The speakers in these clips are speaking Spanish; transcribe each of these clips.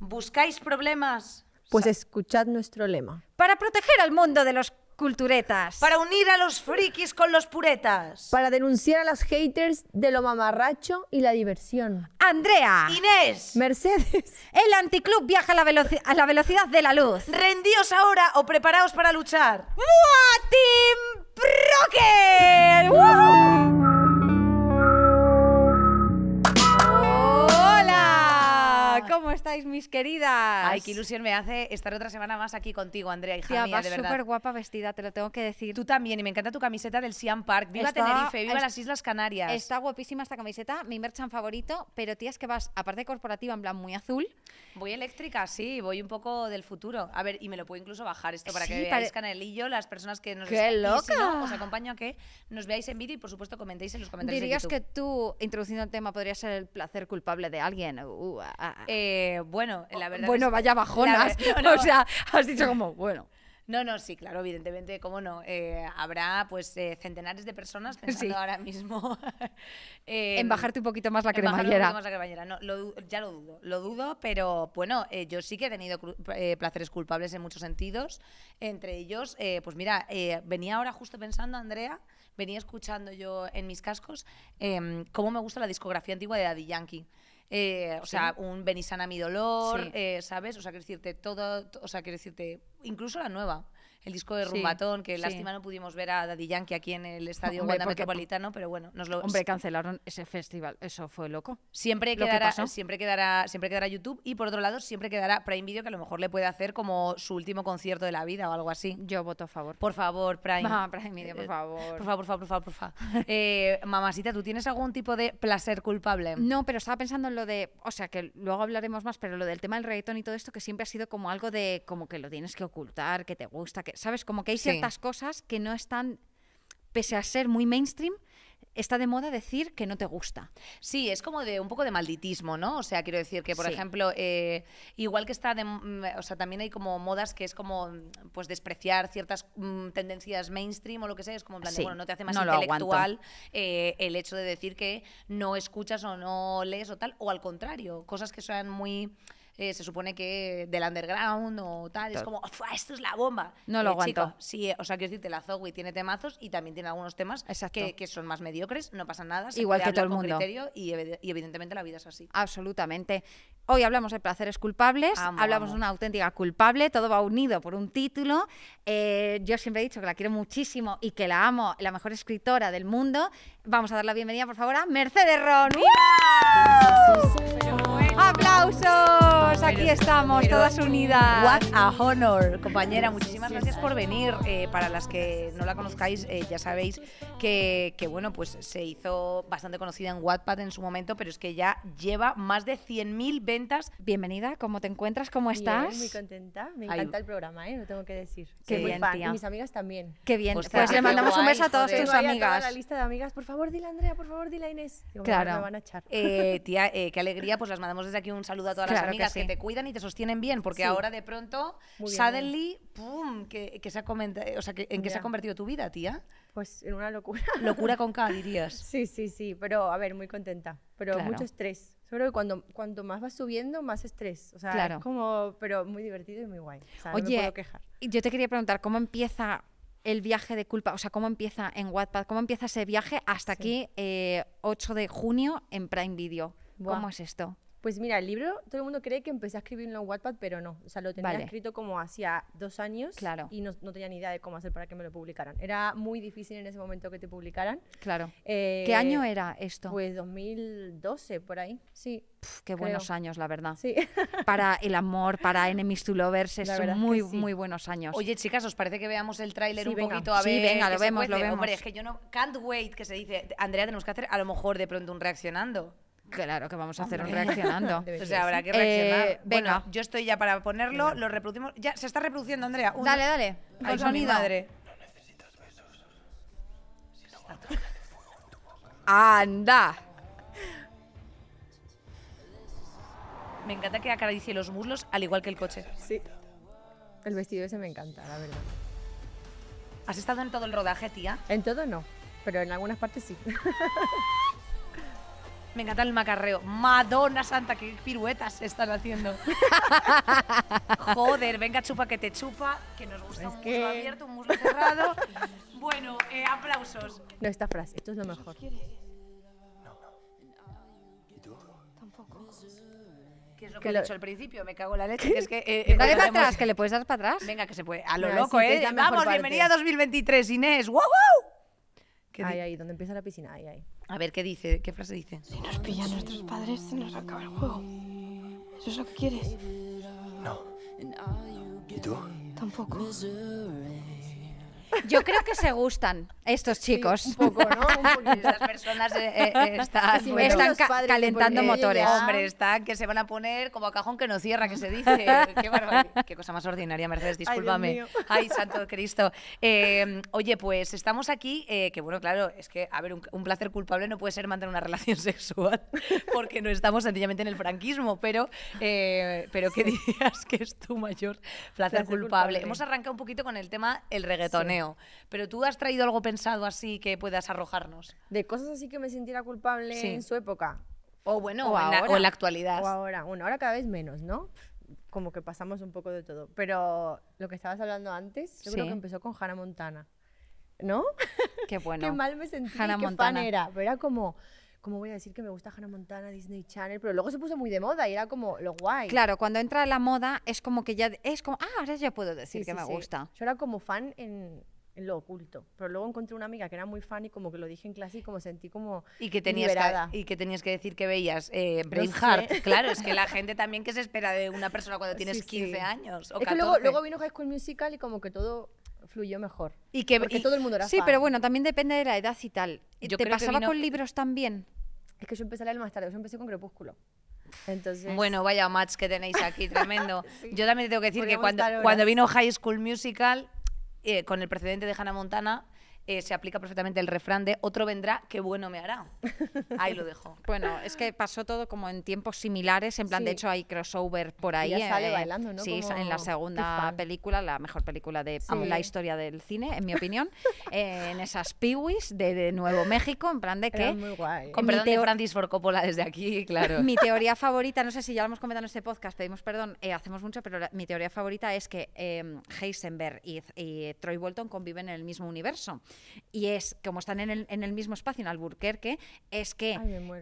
¿Buscáis problemas? Pues escuchad nuestro lema. Para proteger al mundo de los culturetas. Para unir a los frikis con los puretas. Para denunciar a las haters de lo mamarracho y la diversión. Andrea. Inés. Mercedes. El anticlub viaja a la, velocidad de la luz. Rendíos ahora o preparaos para luchar. ¡Woo! Team Proker! estáis, mis queridas? Ay, qué ilusión me hace estar otra semana más aquí contigo, Andrea, y Tía, de verdad. súper guapa vestida, te lo tengo que decir. Tú también, y me encanta tu camiseta del Siam Park. Viva Tenerife, viva las Islas Canarias. Está guapísima esta camiseta, mi merchan favorito, pero tías que vas, aparte corporativa, en plan muy azul. Voy eléctrica, sí, voy un poco del futuro. A ver, y me lo puedo incluso bajar esto para que veáis Canelillo, las personas que nos... ¡Qué loca! Si os acompaño a que nos veáis en vídeo y, por supuesto, comentéis en los comentarios Dirías de que tú, introduciendo el tema, podría ser el placer culpable de alguien. Uh, ah, ah, ah. Eh, eh, bueno, la oh, verdad. Bueno, vaya bajonas. O sea, has dicho como, bueno. No, no, sí, claro, evidentemente, cómo no. Eh, habrá pues eh, centenares de personas pensando ahora mismo en bajarte un poquito más la cremallera. más No, ya lo dudo, lo dudo, pero bueno, yo sí que he tenido placeres culpables en muchos sentidos. Entre ellos, pues mira, venía ahora justo pensando, Andrea, venía escuchando yo en mis cascos em, cómo me gusta la discografía antigua de Daddy Yankee. Eh, o sea, un Benisana mi dolor, eh, ¿sabes? O sea, quiero decirte todo, o sea, quiero decirte, incluso la nueva el disco de Rumbatón, que lástima no pudimos ver a Daddy Yankee aquí en el Estadio Wanda Metropolitano, pero bueno, nos lo... Hombre, cancelaron ese festival, eso fue loco. Siempre quedará, siempre quedará, siempre quedará YouTube y por otro lado siempre quedará Prime Video, que a lo mejor le puede hacer como su último concierto de la vida o algo así. Yo voto a favor. Por favor, Prime. Ah, Prime Video, eh, por favor. Por favor, por favor, por favor, eh, mamacita, ¿tú tienes algún tipo de placer culpable? No, pero estaba pensando en lo de, o sea, que luego hablaremos más, pero lo del tema del reggaetón y todo esto, que siempre ha sido como algo de, como que lo tienes que ocultar, que te gusta, que ¿sabes? Como que hay ciertas cosas que no están, pese a ser muy mainstream, está de moda decir que no te gusta. Sí, es como de un poco de malditismo, ¿no? O sea, quiero decir que, por ejemplo, eh, igual que está de, o sea, también hay como modas que es como, pues, despreciar ciertas mm, tendencias mainstream o lo que sea, es como bueno, no te hace más intelectual eh, el hecho de decir que no escuchas o no lees o tal, o al contrario, cosas que sean muy eh, se supone que del underground o tal, es como, esto es la bomba. No lo eh, aguanto. sí, eh, o sea, quiero decirte, la Zoe tiene temazos y también tiene algunos temas que, que, son más mediocres, no pasa nada. Igual que todo el mundo. Y, evidentemente la vida es así. Absolutamente. Hoy hablamos de placeres culpables, hablamos de una auténtica culpable, todo va unido por un título. yo siempre he dicho que la quiero muchísimo y que la amo, la mejor escritora del mundo. Vamos a dar la bienvenida, por favor, a Mercedes Ron. ¡Aplausos! Aquí estamos, todas unidas. What a honor, compañera. Muchísimas gracias por venir. Eh, para las que no la conozcáis, eh, ya sabéis que, bueno, pues se hizo bastante conocida en Wattpad en su momento, pero es que ya lleva más de 100.000 ventas. Bienvenida, ¿cómo te encuentras? ¿Cómo estás? muy contenta. Me encanta el programa, ¿eh? Lo tengo que decir. Qué bien, tía. Y mis amigas también. Qué bien. Pues, le mandamos un beso a todas tus amigas. la lista de amigas. Por favor, dile Andrea, por favor, dile Inés. claro. a eh, tía, qué alegría. Pues las mandamos pues desde aquí un saludo a todas las amigas que, te cuidan y te sostienen bien, porque ahora de pronto, suddenly, ¡pum! Que, se ha o ¿En qué se ha convertido tu vida, tía? Pues en una locura. Locura con K, dirías. sí, sí, sí, pero a ver, muy contenta, pero mucho estrés. Sobre que cuando, más vas subiendo, más estrés. O sea, claro. como, pero muy divertido y muy guay. O Oye, no quejar. yo te quería preguntar, ¿cómo empieza el viaje de culpa? O sea, ¿cómo empieza en Wattpad? ¿Cómo empieza ese viaje hasta aquí, 8 eh, de junio, en Prime Video? ¿Cómo es esto? Pues mira, el libro, todo el mundo cree que empecé a escribirlo en Wattpad, pero no. O sea, lo tenía escrito como hacía dos años y no, tenía ni idea de cómo hacer para que me lo publicaran. Era muy difícil en ese momento que te publicaran. Claro. Eh, ¿Qué año era esto? Pues 2012, por ahí, sí. qué buenos años, la verdad. Sí. Para el amor, para Enemies to Lovers, es muy, muy buenos años. Oye, chicas, ¿os parece que veamos el tráiler un poquito a ver? Sí, venga, lo vemos, lo vemos. Hombre, es que yo no... Can't wait, que se dice. Andrea, tenemos que hacer a lo mejor de pronto un reaccionando. Claro que vamos a hacer un reaccionando. o sea, habrá que eh, reaccionar. venga. Bueno, yo estoy ya para ponerlo, lo reproducimos. Ya, se está reproduciendo, Andrea. Dale, dale. Con sonido. Madre. No necesitas besos. Anda. Me encanta que acaricie los muslos al igual que el coche. Sí. El vestido ese me encanta, la verdad. ¿Has estado en todo el rodaje, tía? En todo no, pero en algunas partes sí. Me encanta el macarreo. Madonna santa, qué piruetas están haciendo. Joder, venga, chupa que te chupa, que nos gusta un muslo abierto, un muslo cerrado. bueno, eh, aplausos. No, esta frase, esto es lo mejor. Que es lo que, que lo... he dicho al principio, me cago en la leche. es que, Dale eh, para atrás, que le puedes dar para atrás. Venga, que se puede. A lo loco, ¿eh? Vamos, bienvenida a 2023, Inés. ¡Wow, wow! Ahí, ahí, donde empieza la piscina, ahí, ahí. A ver qué dice, qué frase dice. Si nos pillan nuestros padres, se nos acaba el juego. ¿Eso es lo que quieres? No. ¿Y tú? Tampoco. Yo creo que se gustan estos chicos. un poco, ¿no? personas eh, eh, están, calentando motores. Hombre, están que se van a poner como a cajón que no cierra, que se dice. Qué, cosa más ordinaria, Mercedes, discúlpame. Ay, santo Cristo. Em, oye, pues estamos aquí, eh, que bueno, claro, es que, a ver, un, placer culpable no puede ser mantener una relación sexual, porque no estamos sencillamente en el franquismo, pero, pero ¿qué dirías que es tu mayor placer, culpable? Hemos arrancado un poquito con el tema el reggaetoneo. Pero tú has traído algo pensado así que puedas arrojarnos. De cosas así que me sintiera culpable en su época. O bueno, o, ahora, en la, o la actualidad. O ahora. Bueno, ahora cada vez menos, ¿no? Como que pasamos un poco de todo. Pero lo que estabas hablando antes, yo creo que empezó con Hannah Montana. ¿No? Qué bueno. qué mal me sentí, Hannah Montana. fan era. Pero era como... ¿cómo voy a decir que me gusta Hannah Montana, Disney Channel? Pero luego se puso muy de moda y era como lo guay. Claro, cuando entra la moda es como que ya es como, ah, ahora ya puedo decir que me gusta. Yo era como fan en, en lo oculto. Pero luego encontré una amiga que era muy fan y como que lo dije en clase y como sentí como y que tenías Que, y que tenías que decir que veías eh, Braveheart. Claro, es que la gente también que se espera de una persona cuando tienes 15 años o es que luego, luego vino High School Musical y como que todo fluyó mejor. Y que porque todo el mundo era Sí, pero bueno, también depende de la edad y tal. ¿Te pasaba con libros también? Es que yo empecé a leer más tarde, yo empecé con Crepúsculo. Entonces... Bueno, vaya match que tenéis aquí, tremendo. Yo también tengo que decir que cuando, cuando vino High School Musical, eh, con el precedente de Hannah Montana, eh, se aplica perfectamente el refrán de otro vendrá, qué bueno me hará. Ahí lo dejo. Bueno, es que pasó todo como en tiempos similares, en plan, de hecho hay crossover por ahí. Eh, sí, en la segunda película, la mejor película de la historia del cine, en mi opinión, en esas piwis de, Nuevo México, en plan de que... Coppola desde aquí, claro. Mi teoría favorita, no sé si ya lo hemos comentado en este podcast, pedimos perdón, eh, hacemos mucho, pero mi teoría favorita es que em, Heisenberg y Troy Bolton conviven en el mismo universo y es, como están en el, mismo espacio, en Alburquerque, es que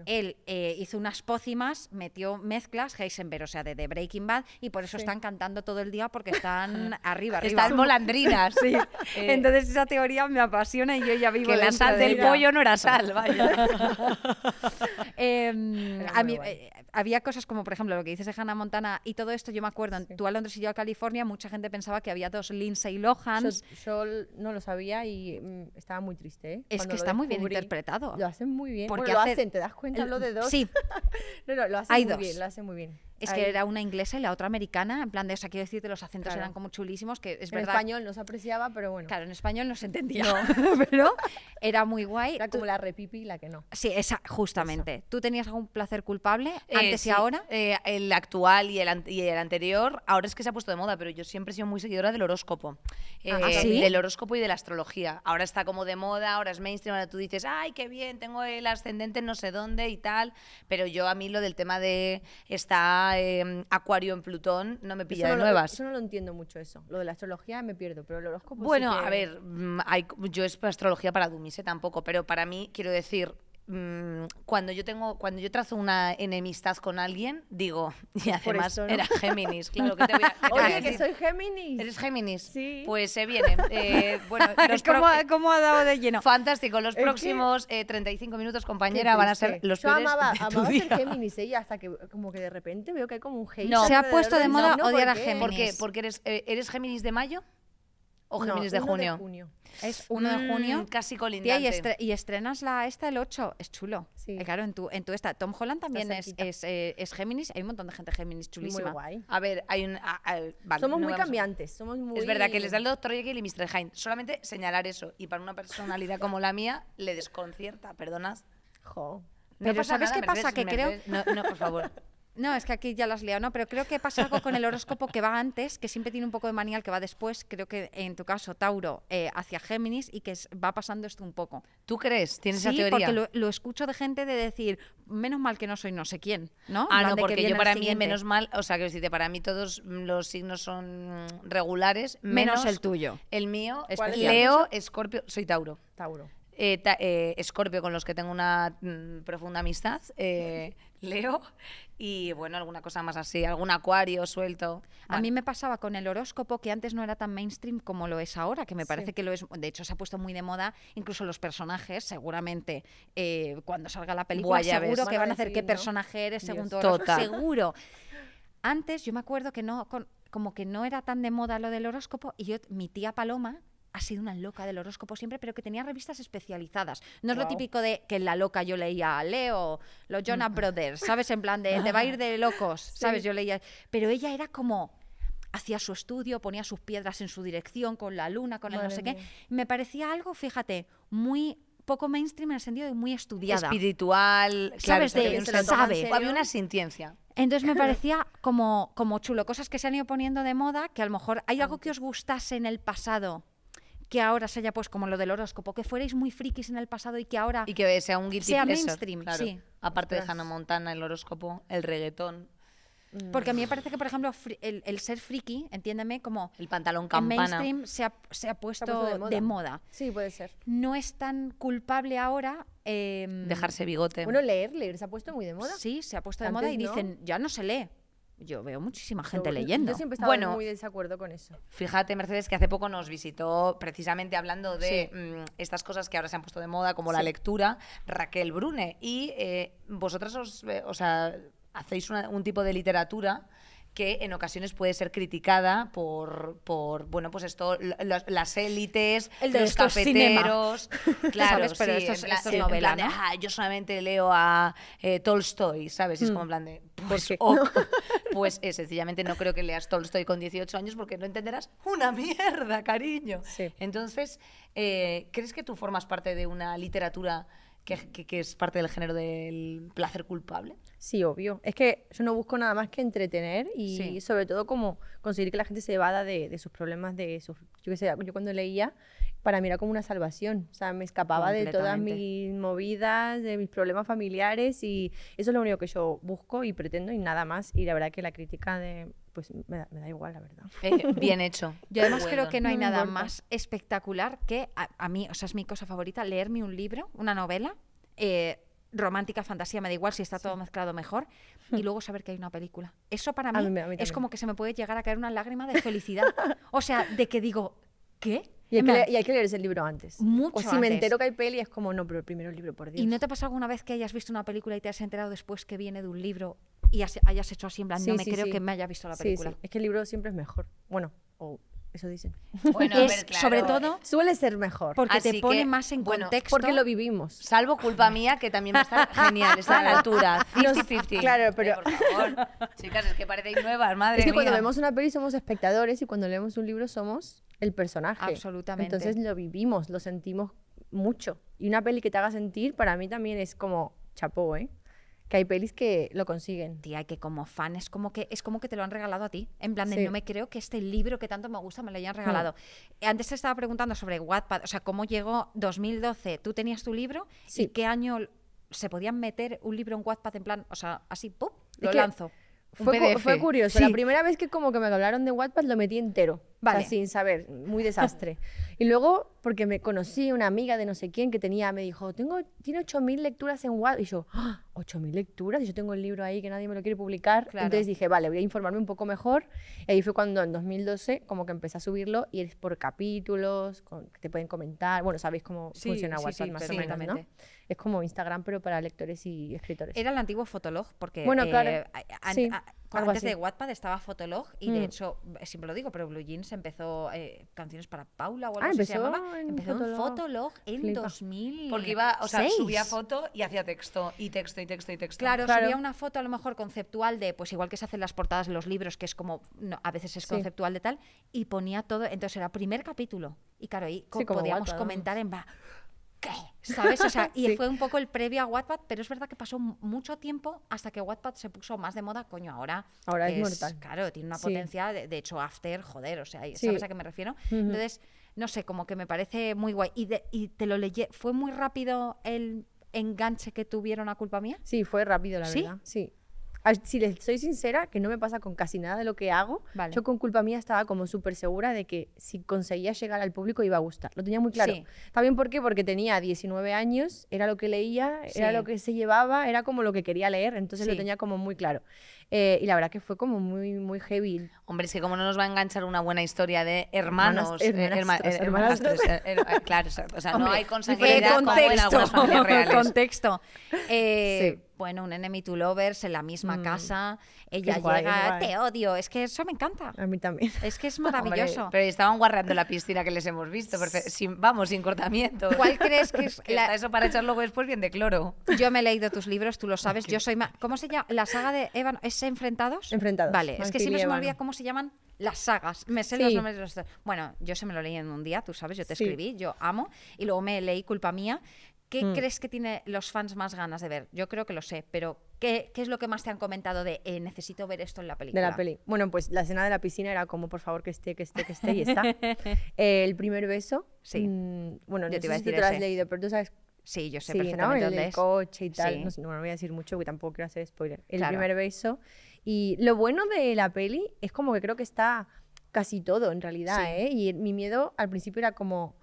él eh, hizo unas pócimas, metió mezclas, Heisenberg, o sea, de, Breaking Bad, y por eso están cantando todo el día porque están arriba, arriba. Están molandrinas, sí. Eh. Entonces esa teoría me apasiona y yo ya vivo Que la sal del pollo no era sal, vaya. Em, eh, mí, había cosas como, por ejemplo, lo que dices de Hannah Montana y todo esto, yo me acuerdo, tú a Londres y yo a California, mucha gente pensaba que había dos Lindsay Lohan Yo, no lo sabía y mm, estaba muy triste. ¿eh? Es que está muy bien interpretado. Lo hacen muy bien. Porque lo hacen, ¿te das cuenta? lo de dos. Sí. no, no, lo hacen bien, lo hacen muy bien. Es que era una inglesa y la otra americana, en plan de, o sea, quiero decirte, los acentos eran como chulísimos, que es verdad. En español no se apreciaba, pero bueno. Claro, en español no se entendía, pero era muy guay. Era como la repipi y la que no. Sí, esa, justamente. ¿Tú tenías algún placer culpable eh, antes y ahora? Eh, el actual y el, y el anterior, ahora es que se ha puesto de moda, pero yo siempre he sido muy seguidora del horóscopo. Ah, eh, sí? Del horóscopo y de la astrología. Ahora está como de moda, ahora es mainstream, ahora tú dices, ay, qué bien, tengo el ascendente no sé dónde y tal, pero yo a mí lo del tema de está Em, Acuario en Plutón, no me pilla de nuevas. Yo no lo entiendo mucho, eso. Lo de la astrología me pierdo, pero el horóscopo. Bueno, sí a ver, mm, yo es astrología para Dumise tampoco, pero para mí, quiero decir, Mm, cuando yo tengo, cuando yo trazo una enemistad con alguien, digo, y además era Géminis, claro que te voy Oye, que soy Géminis. ¿Eres Géminis? Sí. Pues se viene. Eh, bueno, ¿Cómo, ha dado de lleno? Fantástico. Los próximos 35 eh, minutos, compañera, van a ser los yo peores. amaba, Géminis, ella, ¿eh? hasta que como que de repente veo que hay como un hate. No, se ha puesto de moda odiar a Géminis. ¿Por qué? Porque eres, eres Géminis de mayo o Géminis de, junio. Es 1 de mm, junio. casi colindante. y, estrenas la, esta el 8. Es chulo. Eh, claro, en tu, en tu esta. Tom Holland también es, eh, es, Géminis. Hay un montón de gente Géminis chulísima. A ver, hay un... Ah, ah, somos muy cambiantes. muy... Es verdad que les da el doctor Jekyll y Mr. Hyde. Solamente señalar eso. Y para una personalidad como la mía, le desconcierta. ¿Perdonas? Pero ¿sabes qué pasa? que creo... no, por favor. No, es que aquí ya las leo, ¿no? Pero creo que pasa algo con el horóscopo que va antes, que siempre tiene un poco de manía que va después. Creo que en tu caso, Tauro, eh, hacia Géminis y que va pasando esto un poco. ¿Tú crees? ¿Tienes esa teoría? porque lo, escucho de gente de decir, menos mal que no soy no sé quién, ¿no? Ah, no, porque yo para mí, menos mal, o sea, que para mí todos los signos son regulares, menos, el tuyo. El mío, Leo, Escorpio, soy Tauro. Tauro. Eh, eh, Escorpio, con los que tengo una mm, profunda amistad, Leo y bueno, alguna cosa más así, algún acuario suelto. A mí me pasaba con el horóscopo que antes no era tan mainstream como lo es ahora, que me parece que lo es, de hecho se ha puesto muy de moda, incluso los personajes, seguramente eh, cuando salga la película seguro que van a hacer qué personaje eres según seguro. Antes yo me acuerdo que no, como que no era tan de moda lo del horóscopo y yo, mi tía Paloma, ha sido una loca del horóscopo siempre, pero que tenía revistas especializadas. No es lo típico de que en la loca yo leía a Leo, los Jonah Brothers, ¿sabes? En plan de de ah. va a ir de locos, ¿sabes? Yo leía. Pero ella era como hacía su estudio, ponía sus piedras en su dirección con la luna, con el no sé qué. Me parecía algo, fíjate, muy poco mainstream en el sentido de muy estudiada. Espiritual, ¿sabes? de, sabe. Había una sintiencia. Entonces me parecía como, como chulo, cosas que se han ido poniendo de moda, que a lo mejor hay algo que os gustase en el pasado que ahora se pues como lo del horóscopo, que fuerais muy frikis en el pasado y que ahora y que sea un mainstream, Aparte de Hannah Montana, el horóscopo, el reggaetón. Mm. Porque a mí me parece que, por ejemplo, el, ser friki, entiéndeme, como... El pantalón campana. mainstream se ha, puesto, de, moda. Sí, puede ser. No es tan culpable ahora... Em, Dejarse bigote. Bueno, leer, leer se ha puesto muy de moda. Sí, se ha puesto de moda y dicen, ya no se lee. Yo veo muchísima gente leyendo. Yo siempre estaba bueno, muy desacuerdo con eso. Fíjate, Mercedes, que hace poco nos visitó precisamente hablando de mm, estas cosas que ahora se han puesto de moda, como la lectura, Raquel Brune. Y eh, vosotras os, eh, o sea, hacéis un tipo de literatura que en ocasiones puede ser criticada por, bueno, pues esto, las élites, los cafeteros. Claro, ¿Sabes? pero esto estos, ah, yo solamente leo a eh, Tolstoy, ¿sabes? es mm. como en plan de. Pues, pues eh, sencillamente no creo que leas Tolstoy con 18 años porque no entenderás una mierda, cariño. Entonces, eh, ¿crees que tú formas parte de una literatura que es parte del género del placer culpable? Sí, obvio. Es que yo no busco nada más que entretener y sobre todo como conseguir que la gente se evada de, sus problemas, de sus... Yo qué sé, yo cuando leía, para mí era como una salvación. O sea, me escapaba de todas mis movidas, de mis problemas familiares y eso es lo único que yo busco y pretendo y nada más. Y la verdad que la crítica de... Pues me da, igual, la verdad. Eh, bien hecho. Yo además creo que no hay nada más espectacular que a, mí, o sea, es mi cosa favorita, leerme un libro, una novela. Eh, romántica, fantasía, me da igual si está todo mezclado mejor, y luego saber que hay una película. Eso para mí, es como que se me puede llegar a caer una lágrima de felicidad. o sea, de que digo, ¿qué? Y hay, que, leer hay, el libro antes. Mucho o si me entero que hay peli, es como, no, pero el primero libro, por Dios. ¿Y no te pasa alguna vez que hayas visto una película y te has enterado después que viene de un libro y hayas hecho así en plan, no me creo que me haya visto la película? Es que el libro siempre es mejor. Bueno, o eso dicen. Bueno, claro. Sobre todo. Suele ser mejor. Porque te pone más en bueno, contexto. Porque lo vivimos. Salvo culpa mía, que también va a estar genial, está a la altura. 50-50. Claro, pero. por favor. Chicas, es que parecéis nuevas, madre Es que cuando vemos una peli somos espectadores y cuando leemos un libro somos el personaje. Absolutamente. Entonces lo vivimos, lo sentimos mucho. Y una peli que te haga sentir, para mí también es como chapó, ¿eh? Que hay pelis que lo consiguen. Tía, que como fan es como que, es como que te lo han regalado a ti. En plan de no me creo que este libro que tanto me gusta me lo hayan hmm. regalado. Antes te estaba preguntando sobre Wattpad, o sea, cómo llegó 2012. Tú tenías tu libro y qué año se podían meter un libro en Wattpad en plan, o sea, así, ¡pum! Lo lanzo. Fue, fue, curioso. La primera vez que como que me hablaron de Wattpad lo metí entero. Vale. sin saber, muy desastre. y luego, porque me conocí una amiga de no sé quién que tenía, me dijo, tengo, tiene 8.000 lecturas en WhatsApp. Y yo, ¿8.000 ah, lecturas? Y yo tengo el libro ahí que nadie me lo quiere publicar. Entonces dije, vale, voy a informarme un poco mejor. Y ahí fue cuando en 2012 como que empecé a subirlo y es por capítulos, que te pueden comentar. Bueno, sabéis cómo funciona más o menos, ¿no? Es como Instagram, pero para lectores y escritores. Era el antiguo Fotolog, porque... Bueno, claro. Eh, antes de Wattpad estaba Fotolog y de mm. hecho, eh, siempre lo digo, pero Blue Jeans empezó eh, canciones para Paula o ah, algo así se llamaba. empezó Fotolog. en Fotolog en 2000. Porque iba, o sea, subía foto y hacía texto, y texto, y texto, y texto. Claro, subía una foto a lo mejor conceptual de, pues igual que se hacen las portadas de los libros, que es como, a veces es conceptual de tal, y ponía todo, entonces era primer capítulo. Y claro, ahí podíamos comentar en... Va, ¿Sabes? O sea, y fue un poco el previo a Wattpad, pero es verdad que pasó mucho tiempo hasta que Wattpad se puso más de moda, coño, ahora. Ahora es, Claro, tiene una potencia, de, hecho, after, joder, o sea, ¿sabes a qué me refiero? Entonces, no sé, como que me parece muy guay. Y, y te lo leí, fue muy rápido el enganche que tuvieron a culpa mía. Sí, fue rápido, la verdad. Sí si les soy sincera, que no me pasa con casi nada de lo que hago, yo con culpa mía estaba como súper segura de que si conseguía llegar al público iba a gustar. Lo tenía muy claro. También porque porque tenía 19 años, era lo que leía, era lo que se llevaba, era como lo que quería leer, entonces lo tenía como muy claro. Eh, y la verdad que fue como muy, muy heavy. Hombre, es que como no nos va a enganchar una buena historia de hermanos, hermanas, claro, o sea, no hay consanguinidad contexto, como en algunas familias Contexto. Eh, bueno, un enemy to lovers en la misma mm. casa, ella llega, te odio, es que eso me encanta. A mí también. Es que es maravilloso. pero estaban guardando la piscina que les hemos visto, vamos, sin cortamiento. ¿Cuál crees que es eso para echar luego después bien de cloro? Yo me he leído tus libros, tú lo sabes, yo soy ¿Cómo se llama? ¿La saga de Evan es Enfrentados? Enfrentados. Vale, es que si se me olvida cómo se llaman las sagas. Me sé los nombres de Bueno, yo se me lo leí en un día, tú sabes, yo te escribí, yo amo, y luego me leí Culpa Mía, ¿Qué mm. crees que tiene los fans más ganas de ver? Yo creo que lo sé, pero ¿qué, qué es lo que más te han comentado de eh, necesito ver esto en la película? De la peli. Bueno, pues la escena de la piscina era como por favor que esté, que esté, que esté y está. Eh, el primer beso. Sí. Mm, bueno, Yo no te iba sé a decir si tú lo has leído, pero tú sabes Sí, yo sé sí, ¿no? el, coche y tal. No, no, voy a decir mucho porque tampoco quiero hacer spoiler. El primer beso. Y lo bueno de la peli es como que creo que está casi todo en realidad, ¿eh? Y mi miedo al principio era como,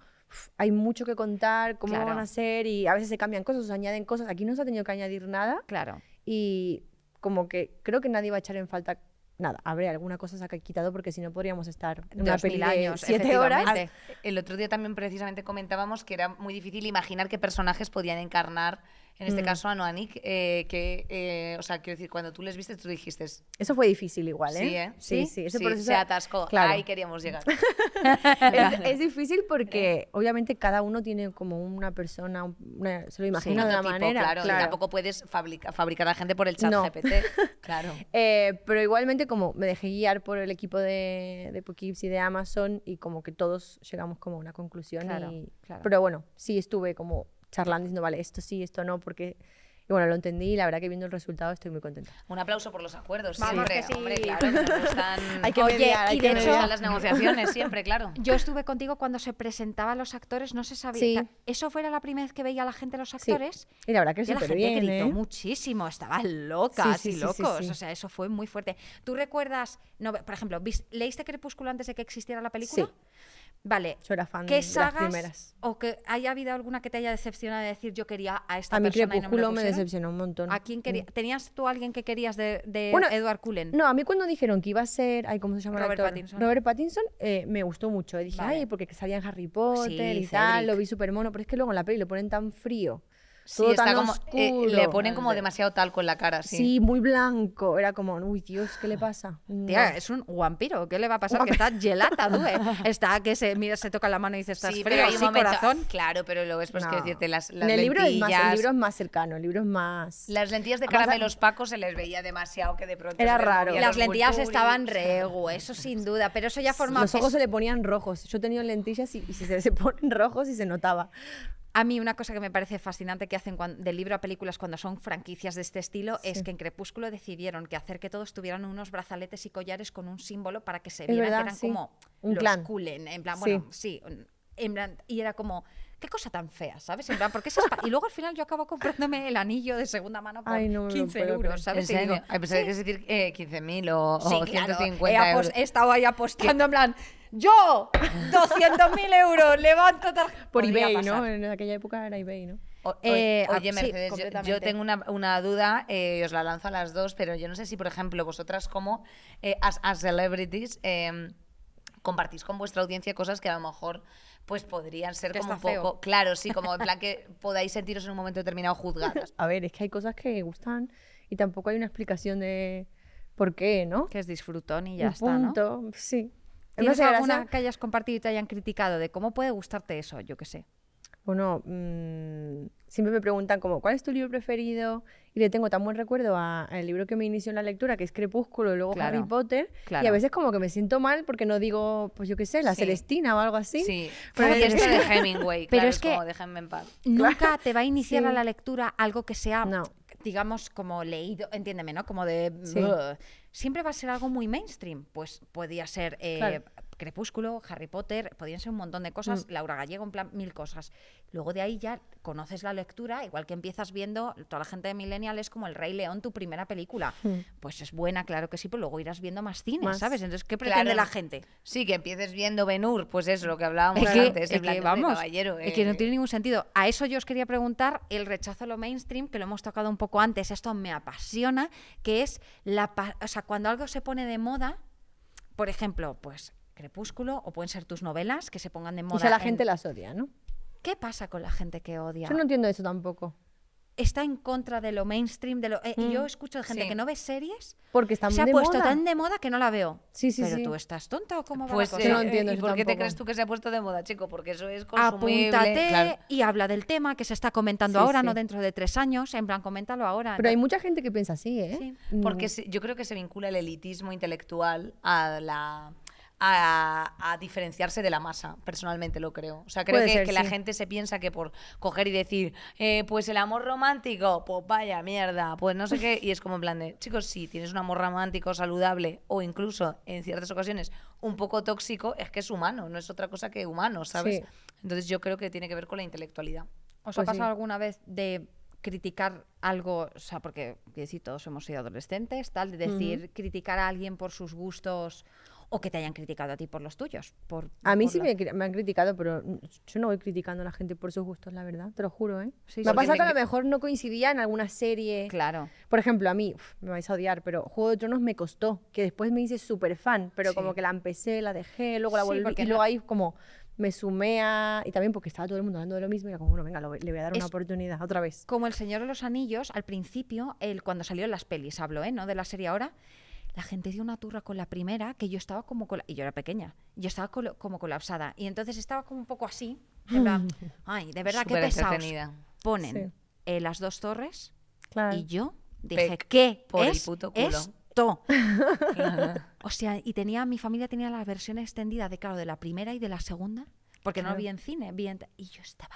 hay mucho que contar, cómo van a ser y a veces se cambian cosas, se añaden cosas. Aquí no se ha tenido que añadir nada. Claro. Y como que creo que nadie va a echar en falta nada. Habrá alguna cosa se ha quitado porque si no podríamos estar en una años, siete horas. El otro día también precisamente comentábamos que era muy difícil imaginar qué personajes podían encarnar en este mm. caso a Noanik, eh, que, eh, o sea, quiero decir, cuando tú les viste, tú dijiste... Eso fue difícil igual, ¿eh? ¿eh? Sí, Sí, Ese se atascó, ahí queríamos llegar. es, difícil porque obviamente cada uno tiene como una persona, se lo imagina de una manera. Claro, tampoco puedes fabricar a gente por el chat GPT, claro. pero igualmente como me dejé guiar por el equipo de, de y de Amazon y como que todos llegamos como a una conclusión. Pero bueno, sí estuve como charlando diciendo, vale, esto sí, esto no, porque... Y bueno, lo entendí y la verdad que viendo el resultado estoy muy contenta. Un aplauso por los acuerdos, sí. siempre. Sí. Hombre, claro, hay que hay que las negociaciones, siempre, claro. Yo estuve contigo cuando se presentaban los actores, no se sabía. ¿Eso fuera la primera vez que veía a la gente los actores? Y la verdad que La gente gritó ¿eh? muchísimo, estaban locas y locos. O sea, eso fue muy fuerte. ¿Tú recuerdas, no, por ejemplo, ¿leíste Crepúsculo antes de que existiera la película? Sí. Vale. ¿Qué sagas, O que haya habido alguna que te haya decepcionado de decir yo quería a esta persona. A mí Crepúsculo me, decepcionó un montón. ¿A quién mm. ¿Tenías tú a alguien que querías de, bueno, Edward Cullen? No, a mí cuando dijeron que iba a ser. ¿Cómo se llama Robert Pattinson. Robert Pattinson eh, me gustó mucho. dije, ay, porque salía en Harry Potter y tal, lo vi súper mono. Pero es que luego en la peli lo ponen tan frío Sí, como, eh, le ponen como demasiado talco en la cara, sí. muy blanco. Era como, uy, Dios, ¿qué le ah. pasa? es un vampiro. ¿Qué le va a pasar? Que está gelata, due. Está que se, mira, se toca la mano y dice, estás sí, frío, sí, corazón. Claro, pero luego es pues, que decirte, las, el Libro es más, el libro es más cercano, el libro es más... Las lentillas de de los pacos se les veía demasiado que de pronto... Era raro. Las lentillas estaban regu, eso sin duda, pero eso ya formaba... Los ojos se le ponían rojos. Yo tenía lentillas y, y se, se ponen rojos y se notaba. A mí una cosa que me parece fascinante que hacen del libro a películas cuando son franquicias de este estilo es que en Crepúsculo decidieron que hacer que todos tuvieran unos brazaletes y collares con un símbolo para que se vieran que eran como un los clan. en plan, sí, en y era como qué cosa tan fea, ¿sabes? En plan, porque y luego al final yo acabo comprándome el anillo de segunda mano por 15 euros, ¿sabes? a pues que decir 15.000 eh, o, 150 He estado ahí apostando en plan, yo, 200.000 mil euros, levanto tal... Por eBay, ¿no? En aquella época era eBay, ¿no? Eh, oye, ah, Mercedes, yo, tengo una, duda, eh, os la lanzo a las dos, pero yo no sé si, por ejemplo, vosotras como eh, as, celebrities em, compartís con vuestra audiencia cosas que a lo mejor pues podrían ser como un poco, claro, sí, como en plan que podáis sentiros en un momento determinado juzgadas. A ver, es que hay cosas que gustan y tampoco hay una explicación de por qué, ¿no? Que es disfrutón y ya está, ¿no? Sí, ¿Tienes no sé, alguna que hayas compartido y te hayan criticado de cómo puede gustarte eso? Yo qué sé. Bueno, mm, siempre me preguntan como, ¿cuál es tu libro preferido? Y le tengo tan buen recuerdo al libro que me inició en la lectura, que es Crepúsculo, y luego Harry Potter. Y a veces como que me siento mal porque no digo, pues yo qué sé, La Celestina o algo así. Sí, pero es, que como, déjenme en paz. Nunca te va a iniciar a la lectura algo que sea digamos, como leído, entiéndeme, ¿no? Como de siempre va a ser algo muy mainstream. Pues podía ser eh, Crepúsculo, Harry Potter, podían ser un montón de cosas, mm. Laura Gallego, en plan mil cosas. Luego de ahí ya conoces la lectura, igual que empiezas viendo, toda la gente de Millennial es como El Rey León, tu primera película. Mm. Pues es buena, claro que sí, pero luego irás viendo más cine, ¿sabes? Entonces, ¿qué pretende la gente? Sí, que empieces viendo Benur, pues es lo que hablábamos antes, que, vamos, que no eh. tiene ningún sentido. A eso yo os quería preguntar el rechazo a lo mainstream, que lo hemos tocado un poco antes, esto me apasiona, que es la, o sea, cuando algo se pone de moda, por ejemplo, pues Crepúsculo, o pueden ser tus novelas que se pongan de moda. O sea, la gente las odia, ¿no? ¿Qué pasa con la gente que odia? Yo no entiendo eso tampoco. Está en contra de lo mainstream, de lo. Eh, y Yo mm. escucho de gente que no ve series. Porque está Se ha puesto tan de moda que no la veo. Sí, sí, Pero tú estás tonta o cómo va pues, la no eh, entiendo. ¿Y eso por qué te crees tú que se ha puesto de moda, chico? Porque eso es consumible. Apúntate y habla del tema que se está comentando ahora, no dentro de tres años. En plan, coméntalo ahora. Pero hay mucha gente que piensa así, ¿eh? Sí. Mm. Porque yo creo que se vincula el elitismo intelectual a la a, diferenciarse de la masa, personalmente lo creo. O sea, creo que, la gente se piensa que por coger y decir, eh, pues el amor romántico, pues vaya mierda, pues no sé qué, y es como en plan de, chicos, si tienes un amor romántico saludable o incluso en ciertas ocasiones un poco tóxico, es que es humano, no es otra cosa que humano, ¿sabes? Entonces yo creo que tiene que ver con la intelectualidad. ¿Os pues ha pasado alguna vez de criticar algo, o sea, porque sí, todos hemos sido adolescentes, tal, de decir, criticar a alguien por sus gustos o que te hayan criticado a ti por los tuyos. Por, a mí sí me, han criticado, pero yo no voy criticando a la gente por sus gustos, la verdad, te lo juro. ¿eh? Sí, me ha pasado que a lo mejor no coincidía en alguna serie. Claro. Por ejemplo, a mí, me vais a odiar, pero Juego de Tronos me costó, que después me hice súper fan, pero como que la empecé, la dejé, luego la volví, y luego ahí como me sumé a... Y también porque estaba todo el mundo hablando de lo mismo y como, bueno, venga, le voy a dar una oportunidad otra vez. Como El Señor de los Anillos, al principio, el, cuando salió las pelis, hablo, ¿eh? ¿No? De la serie ahora, la gente dio una turra con la primera que yo estaba como con y yo era pequeña, yo estaba como colapsada y entonces estaba como un poco así, plan, ay, de verdad que pesado Ponen eh, las dos torres y yo dije, que ¿qué por el puto esto? o sea, y tenía mi familia tenía la versión extendida de claro de la primera y de la segunda, porque no vi en cine, y yo estaba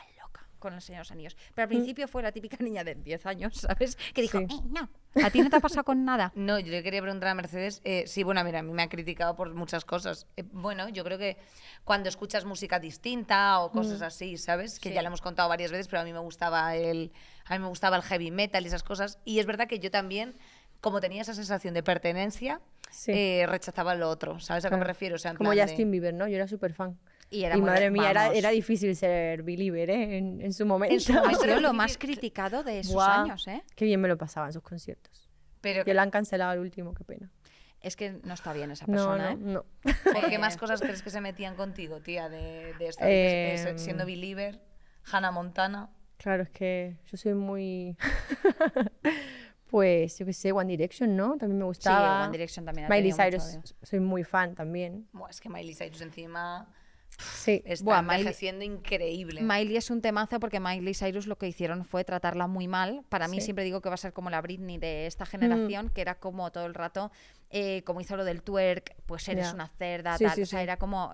con el Señor de los Anillos. Pero al mm. principio fue la típica niña de 10 años, ¿sabes? Que dijo, mm, no, a ti no te ha pasado con nada. No, yo le quería preguntar a Mercedes, eh, sí, bueno, mira, a mí me ha criticado por muchas cosas. Eh, bueno, yo creo que cuando escuchas música distinta o cosas mm. así, ¿sabes? Que ya lo hemos contado varias veces, pero a mí me gustaba el, a mí me gustaba el heavy metal y esas cosas. Y es verdad que yo también como tenía esa sensación de pertenencia, eh, rechazaba lo otro. ¿Sabes a qué me refiero? sea, como Justin Bieber, ¿no? Yo era súper fan. Y, madre mía, era, difícil ser believer ¿eh? en, su momento. En su lo más criticado de esos años, ¿eh? Qué bien me lo pasaba en sus conciertos. Pero que la han cancelado el último, qué pena. Es que no está bien esa persona, no, ¿eh? no, No. qué más cosas crees que se metían contigo, tía, de, esto? Em. siendo believer, Hannah Montana. Claro, es que yo soy muy... pues, yo qué sé, One Direction, ¿no? También me gustaba. Sí, One Direction también. Miley Cyrus, soy muy fan también. es que Miley Cyrus encima... Sí, está Buah, increíble. Miley es un temazo porque Miley Cyrus lo que hicieron fue tratarla muy mal. Para mí siempre digo que va a ser como la Britney de esta mm. generación, que era como todo el rato, eh, como hizo lo del twerk, pues eres una cerda, o sea, era como,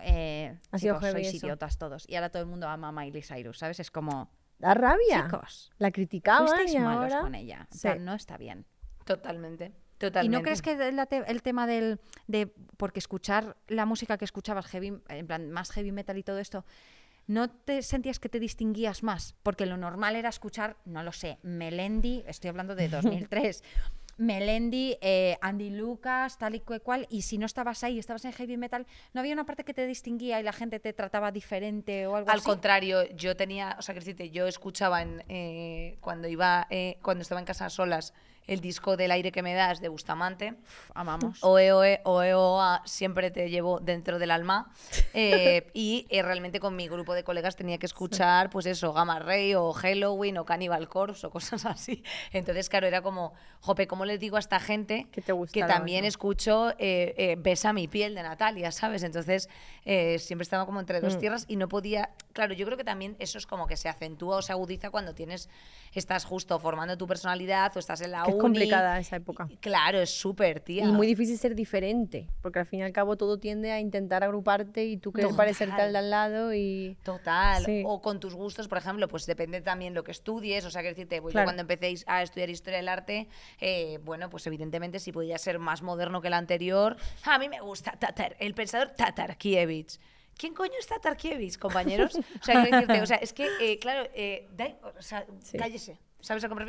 chicos, eh, sois idiotas todos. Y ahora todo el mundo ama a Miley Cyrus, ¿sabes? Es como... Da rabia. Chicos. La criticaban y malos con ella. no está bien. Totalmente. ¿Y no crees que el tema del... De, porque escuchar la música que escuchabas, heavy, en plan, más heavy metal y todo esto, ¿no te sentías que te distinguías más? Porque lo normal era escuchar, no lo sé, Melendi, estoy hablando de 2003, Melendi, eh, Andy Lucas, tal y cual, y si no estabas ahí, estabas en heavy metal, ¿no había una parte que te distinguía y la gente te trataba diferente o algo así? Al contrario, yo tenía, o sea, que yo escuchaba eh, cuando iba, eh, cuando estaba en casa solas, el disco del aire que me das de Bustamante. amamos. Oe, siempre te llevo dentro del alma. Eh, y eh, realmente con mi grupo de colegas tenía que escuchar, pues eso, Gamma Ray o Halloween o Cannibal Corpse o cosas así. Entonces, claro, era como, jope, ¿cómo les digo a esta gente que, también escucho eh, Besa mi piel de Natalia, ¿sabes? Entonces, siempre estaba como entre dos mm. tierras y no podía. Claro, yo creo que también eso es como que se acentúa o se agudiza cuando tienes, estás justo formando tu personalidad o estás en la U complicada esa época. Claro, es súper, tía. Y muy difícil ser diferente, porque al fin y al cabo todo tiende a intentar agruparte y tú quieres parecer tal de al lado y... Total. O con tus gustos, por ejemplo, pues depende también lo que estudies, o sea, que decirte, pues cuando empecéis a estudiar Historia del Arte, eh, bueno, pues evidentemente si podía ser más moderno que el anterior, a mí me gusta Tatar, el pensador Tatar ¿Quién coño Tatar Tarkiewicz, compañeros? O sea, quiero decirte, o sea, es que, eh, claro, eh, o sea, cállese.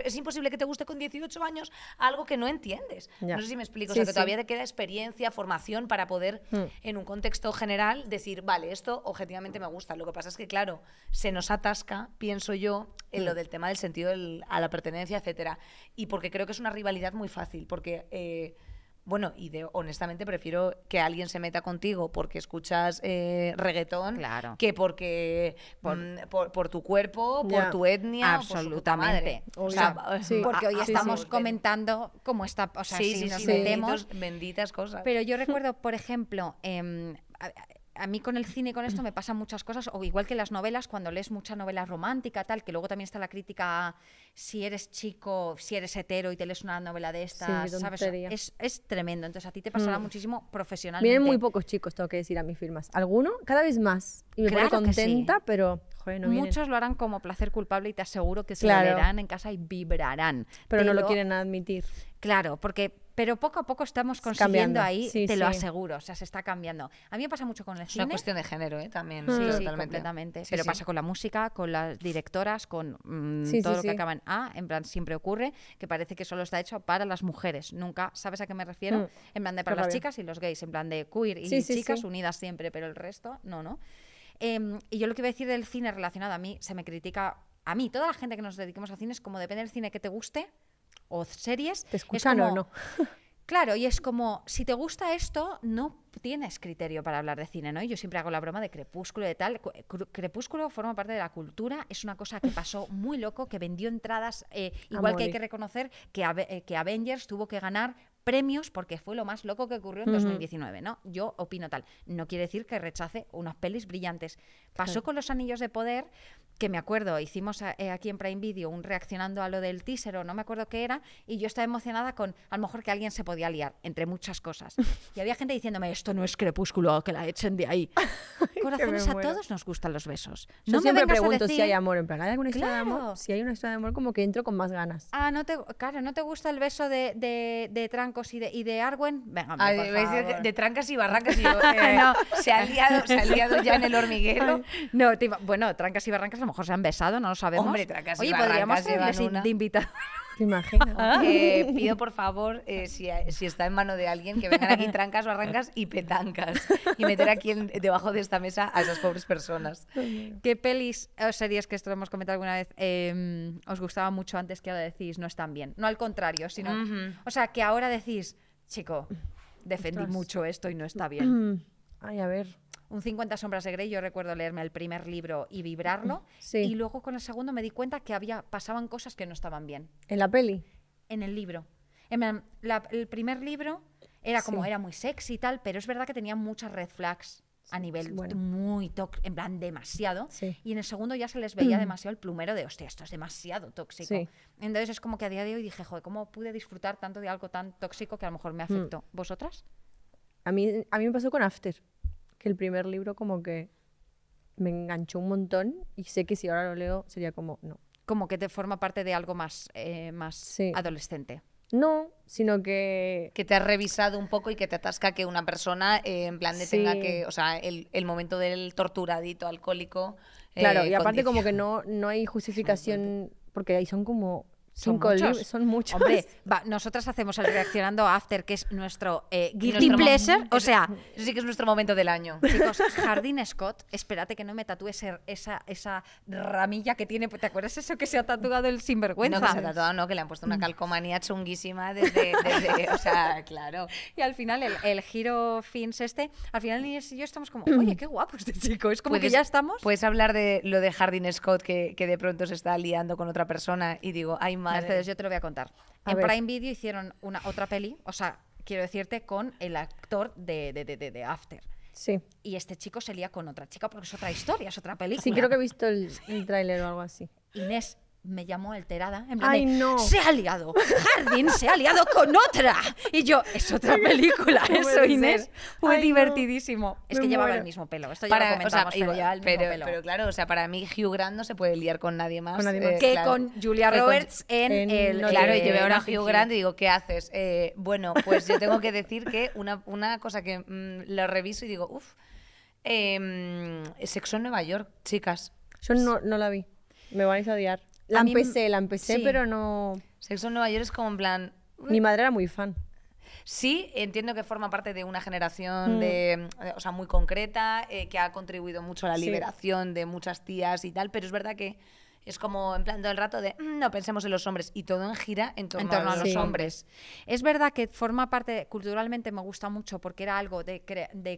Es imposible que te guste con 18 años algo que no entiendes. No sé si me explico. que todavía te queda experiencia, formación para poder, hmm. en un contexto general, decir, vale, esto objetivamente me gusta. Lo que pasa es que, claro, se nos atasca, pienso yo, en lo hmm. del tema del sentido a la pertenencia, etcétera. Y porque creo que es una rivalidad muy fácil, porque. Eh, bueno, y de, honestamente prefiero que alguien se meta contigo porque escuchas eh, reggaetón que porque mm, por, por, tu cuerpo, por tu etnia. Absolutamente. o sea, ah, Porque hoy ah, estamos comentando cómo está, o sea, si nos metemos. Benditas cosas. Pero yo recuerdo, por ejemplo, em, a mí con el cine con esto me pasan muchas cosas, o igual que las novelas, cuando lees mucha novela romántica, tal, que luego también está la crítica si eres chico, si eres hetero y te lees una novela de estas, ¿sabes? Es, es, tremendo. Entonces a ti te pasará mm. muchísimo profesionalmente. Vienen muy pocos chicos, tengo que decir, a mis firmas. Alguno, cada vez más. Y me contenta, pero. Muchos lo harán como placer culpable y te aseguro que se leerán en casa y vibrarán. Pero no lo quieren admitir. Claro, porque pero poco a poco estamos consiguiendo ahí, te lo aseguro, o sea, se está cambiando. A mí me pasa mucho con el cine. Es una cuestión de género, ¿eh? También, sí, mm. pero pasa con la música, con las directoras, con mm, todo lo que acaban A, ah, en plan, siempre ocurre que parece que solo está hecho para las mujeres, nunca, ¿sabes a qué me refiero? Mm. En plan de para las chicas y los gays, en plan de queer y chicas unidas siempre, pero el resto, no, ¿no? Em, y yo lo que iba a decir del cine relacionado a mí, se me critica, a mí, toda la gente que nos dediquemos al cine es como depende del cine que te guste, o series. Te escuchan o no. claro, y es como, si te gusta esto, no tienes criterio para hablar de cine, ¿no? Yo siempre hago la broma de Crepúsculo y tal. Crepúsculo forma parte de la cultura, es una cosa que pasó muy loco, que vendió entradas, eh, igual que hay que reconocer que, eh, que Avengers tuvo que ganar premios porque fue lo más loco que ocurrió en 2019, ¿no? Yo opino tal. No quiere decir que rechace unas pelis brillantes. Pasó con Los Anillos de Poder, que me acuerdo, hicimos eh, aquí en Prime Video un reaccionando a lo del teaser o no me acuerdo qué era, y yo estaba emocionada con a lo mejor que alguien se podía liar, entre muchas cosas. Y había gente diciéndome, esto no es crepúsculo, que la echen de ahí. Corazones, a todos nos gustan los besos. Yo siempre me pregunto si hay amor, en plan, ¿hay alguna historia de amor? Si hay una historia de amor, como que entro con más ganas. Ah, no te, claro, no te gusta el beso de, de, de y de, de Arwen, venga, Ay, De, Trancas y Barrancas. eh, no. se, ha liado, ya en el hormiguero. No, bueno, Trancas y Barrancas a lo mejor se han besado, no lo sabemos. Hombre, Trancas y Oye, podríamos podríamos de invitados imagino. Eh, pido por favor, eh, si, está en mano de alguien, que vengan aquí trancas o arrancas y petancas. Y meter aquí debajo de esta mesa a esas pobres personas. ¿Qué pelis o series que esto hemos comentado alguna vez em, os gustaba mucho antes que ahora decís no están bien? No al contrario, sino. O sea, que ahora decís, chico, defendí mucho esto y no está bien. Ay, a ver un 50 sombras de Grey, yo recuerdo leerme el primer libro y vibrarlo, y luego con el segundo me di cuenta que había, pasaban cosas que no estaban bien. ¿En la peli? En el libro. el primer libro era como, era muy sexy y tal, pero es verdad que tenía muchas red flags a nivel muy tóxico, en plan demasiado. Y en el segundo ya se les veía demasiado el plumero de, hostia, esto es demasiado tóxico. Entonces es como que a día de hoy dije, joder, ¿cómo pude disfrutar tanto de algo tan tóxico que a lo mejor me hmm. afectó? ¿Vosotras? A mí, a mí me pasó con After que el primer libro como que me enganchó un montón y sé que si ahora lo leo sería como, no. Como que te forma parte de algo más, eh, más adolescente. No, sino que... Que te ha revisado un poco y que te atasca que una persona eh, en plan de tenga que... O sea, el, momento del torturadito alcohólico... Claro, eh, y aparte como que no, no hay justificación, porque ahí son como son cinco son muchos. Hombre, va, nosotras hacemos el Reaccionando After, que es nuestro eh, pleasure. O sea, sí que es nuestro momento del año. Chicos, Jardín Scott, espérate que no me tatúe er, esa, esa ramilla que tiene. ¿Te acuerdas eso que se ha tatuado el sinvergüenza? No, que se ha tatuado, no, que le han puesto una mm. calcomanía chunguísima desde. o sea, claro. Y al final, el, el giro fins este, al final ni y yo estamos como, mm. oye, qué guapo este chico. Es como que ya estamos. Puedes hablar de lo de Jardín Scott, que, que de pronto se está liando con otra persona y digo, ay, yo te lo voy a contar. en Prime Video hicieron una otra peli, o sea, quiero decirte, con el actor de, de, de, After. Sí. Y este chico se lía con otra chica porque es otra historia, es otra película. Sí, creo que he visto el, el tráiler o algo así. Inés me llamó alterada, en no. se ha liado, Jardín se ha liado con otra. Y yo, es otra película, eso Inés. Fue divertidísimo. Es que llevaba el mismo pelo, esto ya pero, el claro, o sea, para mí Hugh Grant no se puede liar con nadie más, eh, que con Julia Roberts en, el... Eh, claro, yo veo ahora Hugh Grant y digo, ¿qué haces? Eh, bueno, pues yo tengo que decir que una, cosa que mm, lo reviso y digo, uff, em, Sexo en Nueva York, chicas. Yo no, la vi. Me vais a odiar la empecé, la empecé, pero no... Sexo en Nueva York es como en plan... Mi madre era muy fan. Sí, entiendo que forma parte de una generación mm. de, eh, muy concreta, eh, que ha contribuido mucho a la liberación de muchas tías y tal, pero es verdad que es como en plan todo el rato de mm, no pensemos en los hombres y todo en gira en torno, a los hombres. Es verdad que forma parte, culturalmente me gusta mucho porque era algo de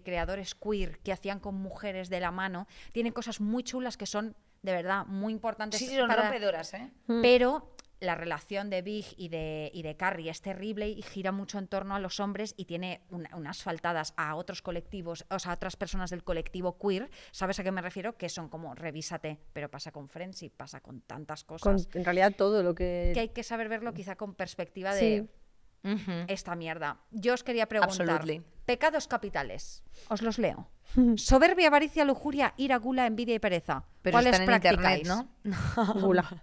creadores queer que hacían con mujeres de la mano. Tienen cosas muy chulas que son de verdad muy importantes. Sí, son rompedoras, ¿eh? Mm. Pero la relación de Big y de, y de Carrie es terrible y gira mucho en torno a los hombres y tiene unas faltadas a otros colectivos, o sea, a otras personas del colectivo queer, ¿sabes a qué me refiero? Que son como, revísate, pero pasa con Friends y pasa con tantas cosas. en realidad todo lo que... Que hay que saber verlo quizá con perspectiva de esta mierda. Yo os quería preguntar, pecados capitales, os los leo. Soberbia, avaricia, lujuria, ira, gula, envidia y pereza. Pero ¿Cuáles practicáis? ¿no? gula.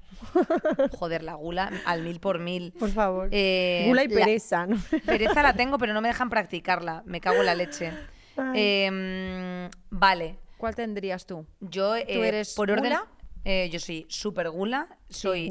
Joder, la gula al mil por mil. Por favor. Eh, gula y pereza. pereza la tengo, pero no me dejan practicarla. Me cago en la leche. Em, vale. ¿Cuál tendrías tú? Yo, eh, eres por gula? Eh, yo soy super gula, soy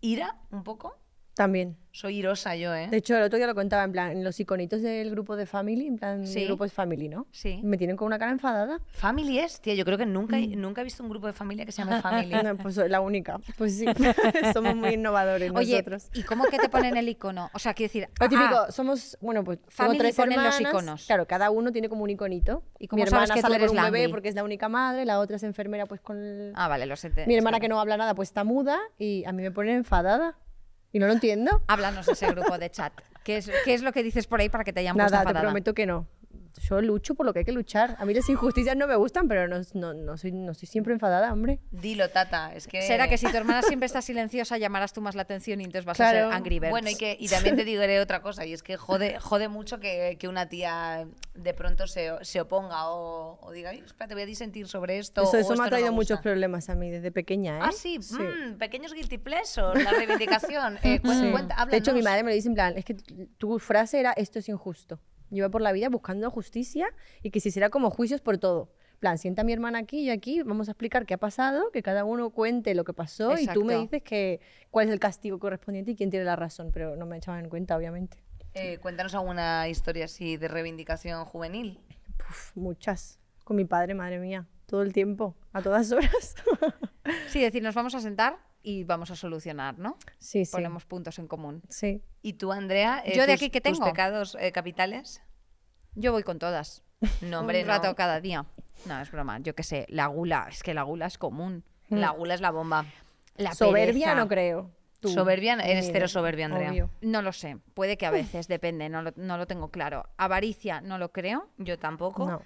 ira un poco también. Soy irosa yo, ¿eh? De hecho, el otro día lo contaba, en plan, los iconitos del grupo de Family, en plan, el grupo es Family, ¿no? Sí. Me tienen con una cara enfadada. Family es, tía, yo creo que nunca, mm. nunca he visto un grupo de familia que se llame Family. no, pues la única. Pues sí, somos muy innovadores Oye, nosotros. ¿y cómo que te ponen el icono? O sea, quiero decir... típico, ah, somos, bueno, pues Family tres ponen los iconos. Claro, cada uno tiene como un iconito. ¿Y como Mi hermana sale un bebé porque es la única madre, la otra es enfermera pues con... Ah, vale, lo sé. Mi hermana que no habla nada pues está muda y a mí me ponen enfadada y no lo entiendo. Háblanos de ese grupo de chat. ¿Qué es, lo que dices por ahí para que te llamen? Nada, te prometo que no yo lucho por lo que hay que luchar. A mí las injusticias no me gustan, pero no, no, no soy, no siempre enfadada, hombre. Dilo, Tata. Es que... Será que si tu hermana siempre está silenciosa, llamarás tú más la atención y entonces vas a ser Angry Birds. Bueno, y, que, y también te diré otra cosa, y es que jode, jode mucho que, que una tía de pronto se, se oponga o, diga, espera, te voy a disentir sobre esto. Eso, eso me ha traído muchos problemas a mí desde pequeña, ¿eh? Ah, sí, mm, pequeños guilty pleasures, la reivindicación. Eh, de hecho, mi madre me lo dice en plan, es que tu frase era, esto es injusto. Yo iba por la vida buscando justicia y que se hiciera como juicios por todo. plan, sienta a mi hermana aquí, y aquí, vamos a explicar qué ha pasado, que cada uno cuente lo que pasó y tú me dices que, cuál es el castigo correspondiente y quién tiene la razón, pero no me echaban en cuenta, obviamente. Eh, cuéntanos alguna historia así de reivindicación juvenil. muchas. Con mi padre, madre mía, todo el tiempo, a todas horas. Sí, decir, nos vamos a sentar y vamos a solucionar, ¿no? Sí, sí. Ponemos puntos en común. Sí. ¿Y tú, Andrea? Eh, ¿Yo de aquí que tengo? pecados eh, capitales? Yo voy con todas. No, hombre, Un rato cada día. No, es broma. Yo qué sé, la gula. Es que la gula es común. La mm. gula es la bomba. La Soberbia no creo. Soberbia, eres cero soberbia, Andrea. No lo sé. Puede que a mm. veces, depende, no lo, no lo tengo claro. Avaricia, no lo creo. Yo tampoco.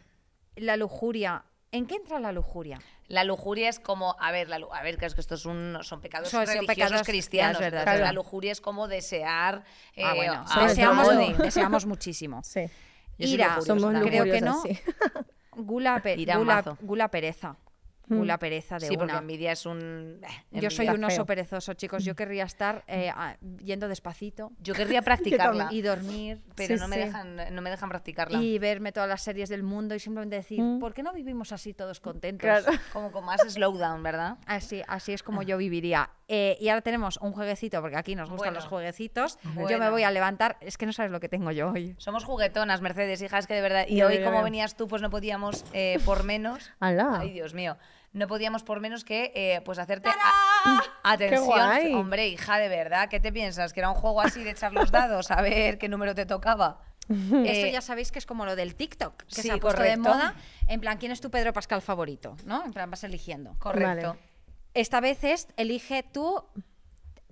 La lujuria, ¿En qué entra la lujuria? La lujuria es como, a ver, a ver, que estos son, son pecados religiosos cristianos. verdad, La lujuria es como desear. Eh, ah, bueno, deseamos, deseamos, muchísimo. Sí. Ira, creo que no. Gula, gula pereza la mm. pereza de sí, una. envidia es un. Eh, yo soy un oso perezoso, chicos. Yo querría estar eh, yendo despacito. Yo querría practicarla. y dormir. Pero no, me dejan, no me dejan practicarla. Y verme todas las series del mundo y simplemente decir, mm. ¿por qué no vivimos así todos contentos? Como con más slowdown, ¿verdad? Así, así es como yo viviría. Eh, y ahora tenemos un jueguecito, porque aquí nos gustan los jueguecitos. Yo me voy a levantar, es que no sabes lo que tengo yo hoy. Somos juguetonas, Mercedes, hija, es que de verdad. Y, hoy, como venías tú, pues no podíamos eh, por menos. Ay, Dios mío. No podíamos por menos que eh, pues hacerte atención, hombre, hija, de verdad, ¿qué te piensas? ¿Que era un juego así de echar los dados a ver qué número te tocaba? Esto ya sabéis que es como lo del TikTok, que se ha puesto de moda. En plan, ¿quién es tu Pedro Pascal favorito? ¿No? En plan, vas eligiendo. Correcto. Esta vez es, elige tú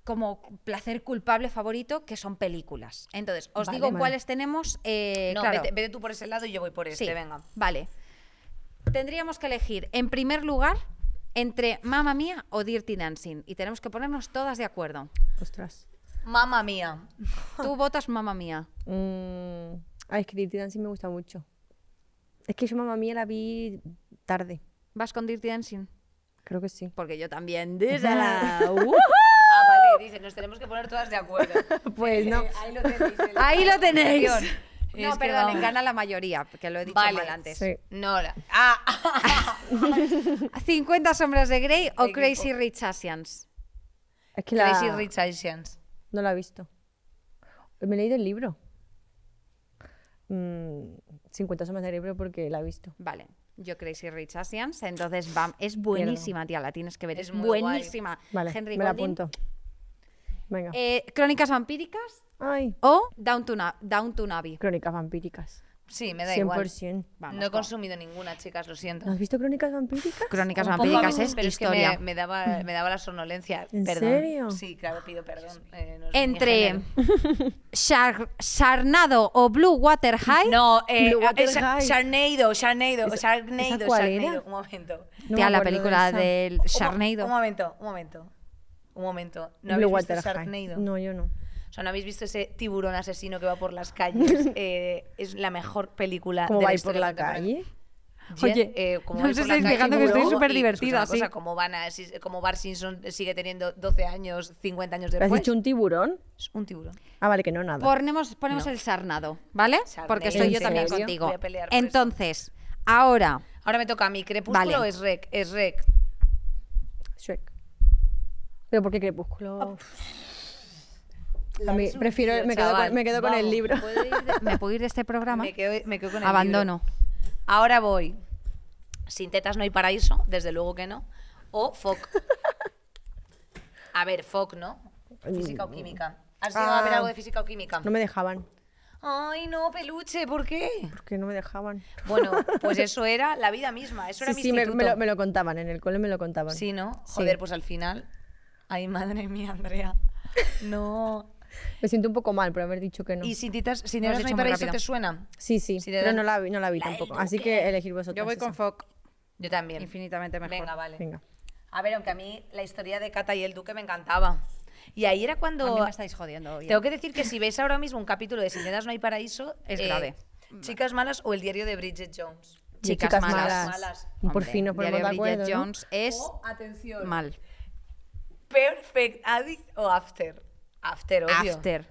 como placer culpable favorito, que son películas. Entonces, os digo cuáles tenemos. Eh, no, vete, tú por ese lado y yo voy por este, venga. Vale. Tendríamos que elegir, en primer lugar, entre Mamma Mía o Dirty Dancing. Y tenemos que ponernos todas de acuerdo. Ostras. Mamma Mía. Tú votas Mamma Mía. Mm, ay, es que Dirty Dancing me gusta mucho. Es que yo Mamma Mía la vi tarde. ¿Vas con Dirty Dancing? Creo que sí. Porque yo también. Dísela. ¡Uh! Ah, vale, dice, nos tenemos que poner todas de acuerdo. Pues eh, no. Eh, ahí lo tenéis. Ahí lo tenéis. No, perdón, en gana la mayoría, que lo he dicho vale, mal antes. Sí. No, la... ah. 50 sombras de Grey o Crazy Rich Asians. Es que la... Crazy Rich Asians. No la he visto. Me he leído el libro. Mm, cincuenta 50 sombras de Grey, porque la he visto. Vale. Yo Crazy Rich Asians. Entonces, es buenísima, tía, la tienes que ver. Es, buenísima. Vale, Henry me la apunto. Eh, Crónicas vampíricas Ay. o Down to Abbey. Crónicas vampíricas. Sí, me da igual. no he consumido ninguna, chicas, lo siento. ¿Has visto Crónicas Vampíricas? Crónicas Vampíricas es historia. Es que me, daba, me daba la somnolencia. ¿En serio? Sí, claro, pido perdón. Eh, Entre Sharnado o Blue Water High. No, eh, Sharnado, Sharnado, ¿Esa, Sharnado, cuál Sharnado. Era? Un momento. la película del Sharnado. Un, momento, un momento. Un momento. ¿No Blue Water High. No, yo no sea, no habéis visto ese tiburón asesino que va por las calles. Eh, es la mejor película ¿Cómo de la por la calle? Oye, eh, como no os estáis fijando que estoy súper pues divertida. O sea, como, como Bart Simpson sigue teniendo 12 años, 50 años después. ¿Has dicho un tiburón? Un tiburón. Ah, vale, que no nada. Ponemos, ponemos el sarnado, ¿vale? Porque estoy yo también contigo. Entonces, ahora. Ahora me toca a mí. ¿Crepúsculo o es rec? Es rec. Shrek. ¿Pero por qué crepúsculo? prefiero, me quedo, con, el libro. ¿Me puedo ir de este programa? Me quedo, con el Abandono. Ahora voy. Sin tetas no hay paraíso, desde luego que no. O FOC. A ver, FOC, ¿no? Física o química. ¿Has a ver ah. algo de física o química? No me dejaban. Ay, no, peluche, ¿por qué? Porque no me dejaban. Bueno, pues eso era la vida misma, eso era sí, sí, me, lo, contaban, en el cole me lo contaban. Sí, ¿no? Joder, pues al final. Ay, madre mía, Andrea. No. Me siento un poco mal por haber dicho que no. ¿Y si titas, no Hay paraíso te suena? Sí, sí, pero no la vi, no la vi tampoco. Así que elegir vosotros. Yo voy con Fock. Yo también. Infinitamente mejor. Venga, vale. A ver, aunque a mí la historia de Cata y el Duque me encantaba. Y ahí era cuando... A me estáis jodiendo. Hoy, Tengo que decir que si veis ahora mismo un capítulo de Sin no hay paraíso... Es eh, grave. Chicas malas o el diario de Bridget Jones. Chicas, malas. Por fin por fin no por de acuerdo. Bridget Jones es... atención. Mal. Perfect Addict o After. After, obvio. After.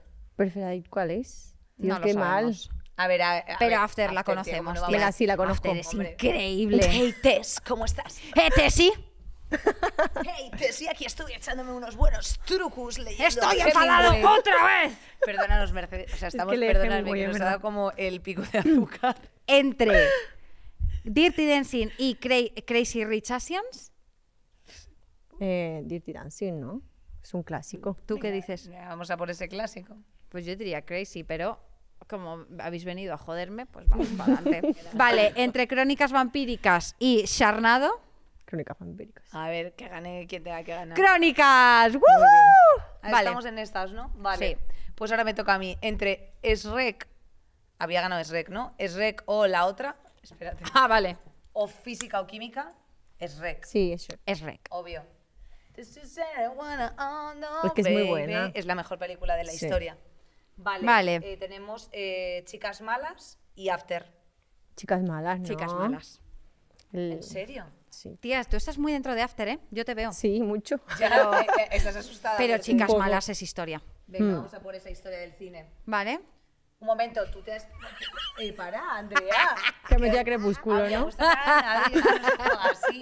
¿cuál es? no qué mal. A ver, a, Pero After la conocemos, sí, la conozco. After es increíble. Hey, Tess, ¿cómo estás? Hey, Tessy! Hey, Tessy, aquí estoy echándome unos buenos trucos leyendo. ¡Estoy enfadado otra vez! los Mercedes. O sea, estamos, que lee nos ha dado como el pico de azúcar. Entre Dirty Dancing y Crazy Rich Asians, Eh, Dirty Dancing, ¿no? Es un clásico. Mm, ¿Tú qué dices? Vamos a por ese clásico. Pues yo diría Crazy, pero como habéis venido a joderme, pues vamos para adelante. vale, entre Crónicas Vampíricas y Charnado. Crónicas Vampíricas. A ver, que gane quien tenga que ganar. ¡Crónicas! Vale. Estamos en estas, ¿no? Vale. Pues ahora me toca a mí. Entre Shrek, había ganado Shrek, ¿no? rec o la otra. Espérate. Ah, vale. O física o química, rec. Sí, es Shrek. Obvio. Es que es muy buena. Es la mejor película de la historia. Vale. Eh, tenemos eh, Chicas Malas y After. Chicas Malas, ¿no? Chicas Malas. ¿En serio? Sí. Tías, tú estás muy dentro de After, ¿eh? Yo te veo. Sí, mucho. Pero, eh, estás asustada. Pero Chicas Malas es historia. Venga, mm. vamos a por esa historia del cine. Vale. Un momento, tú te has. Eh, para, Andrea. Te metía crepúsculo, ¿no? Así.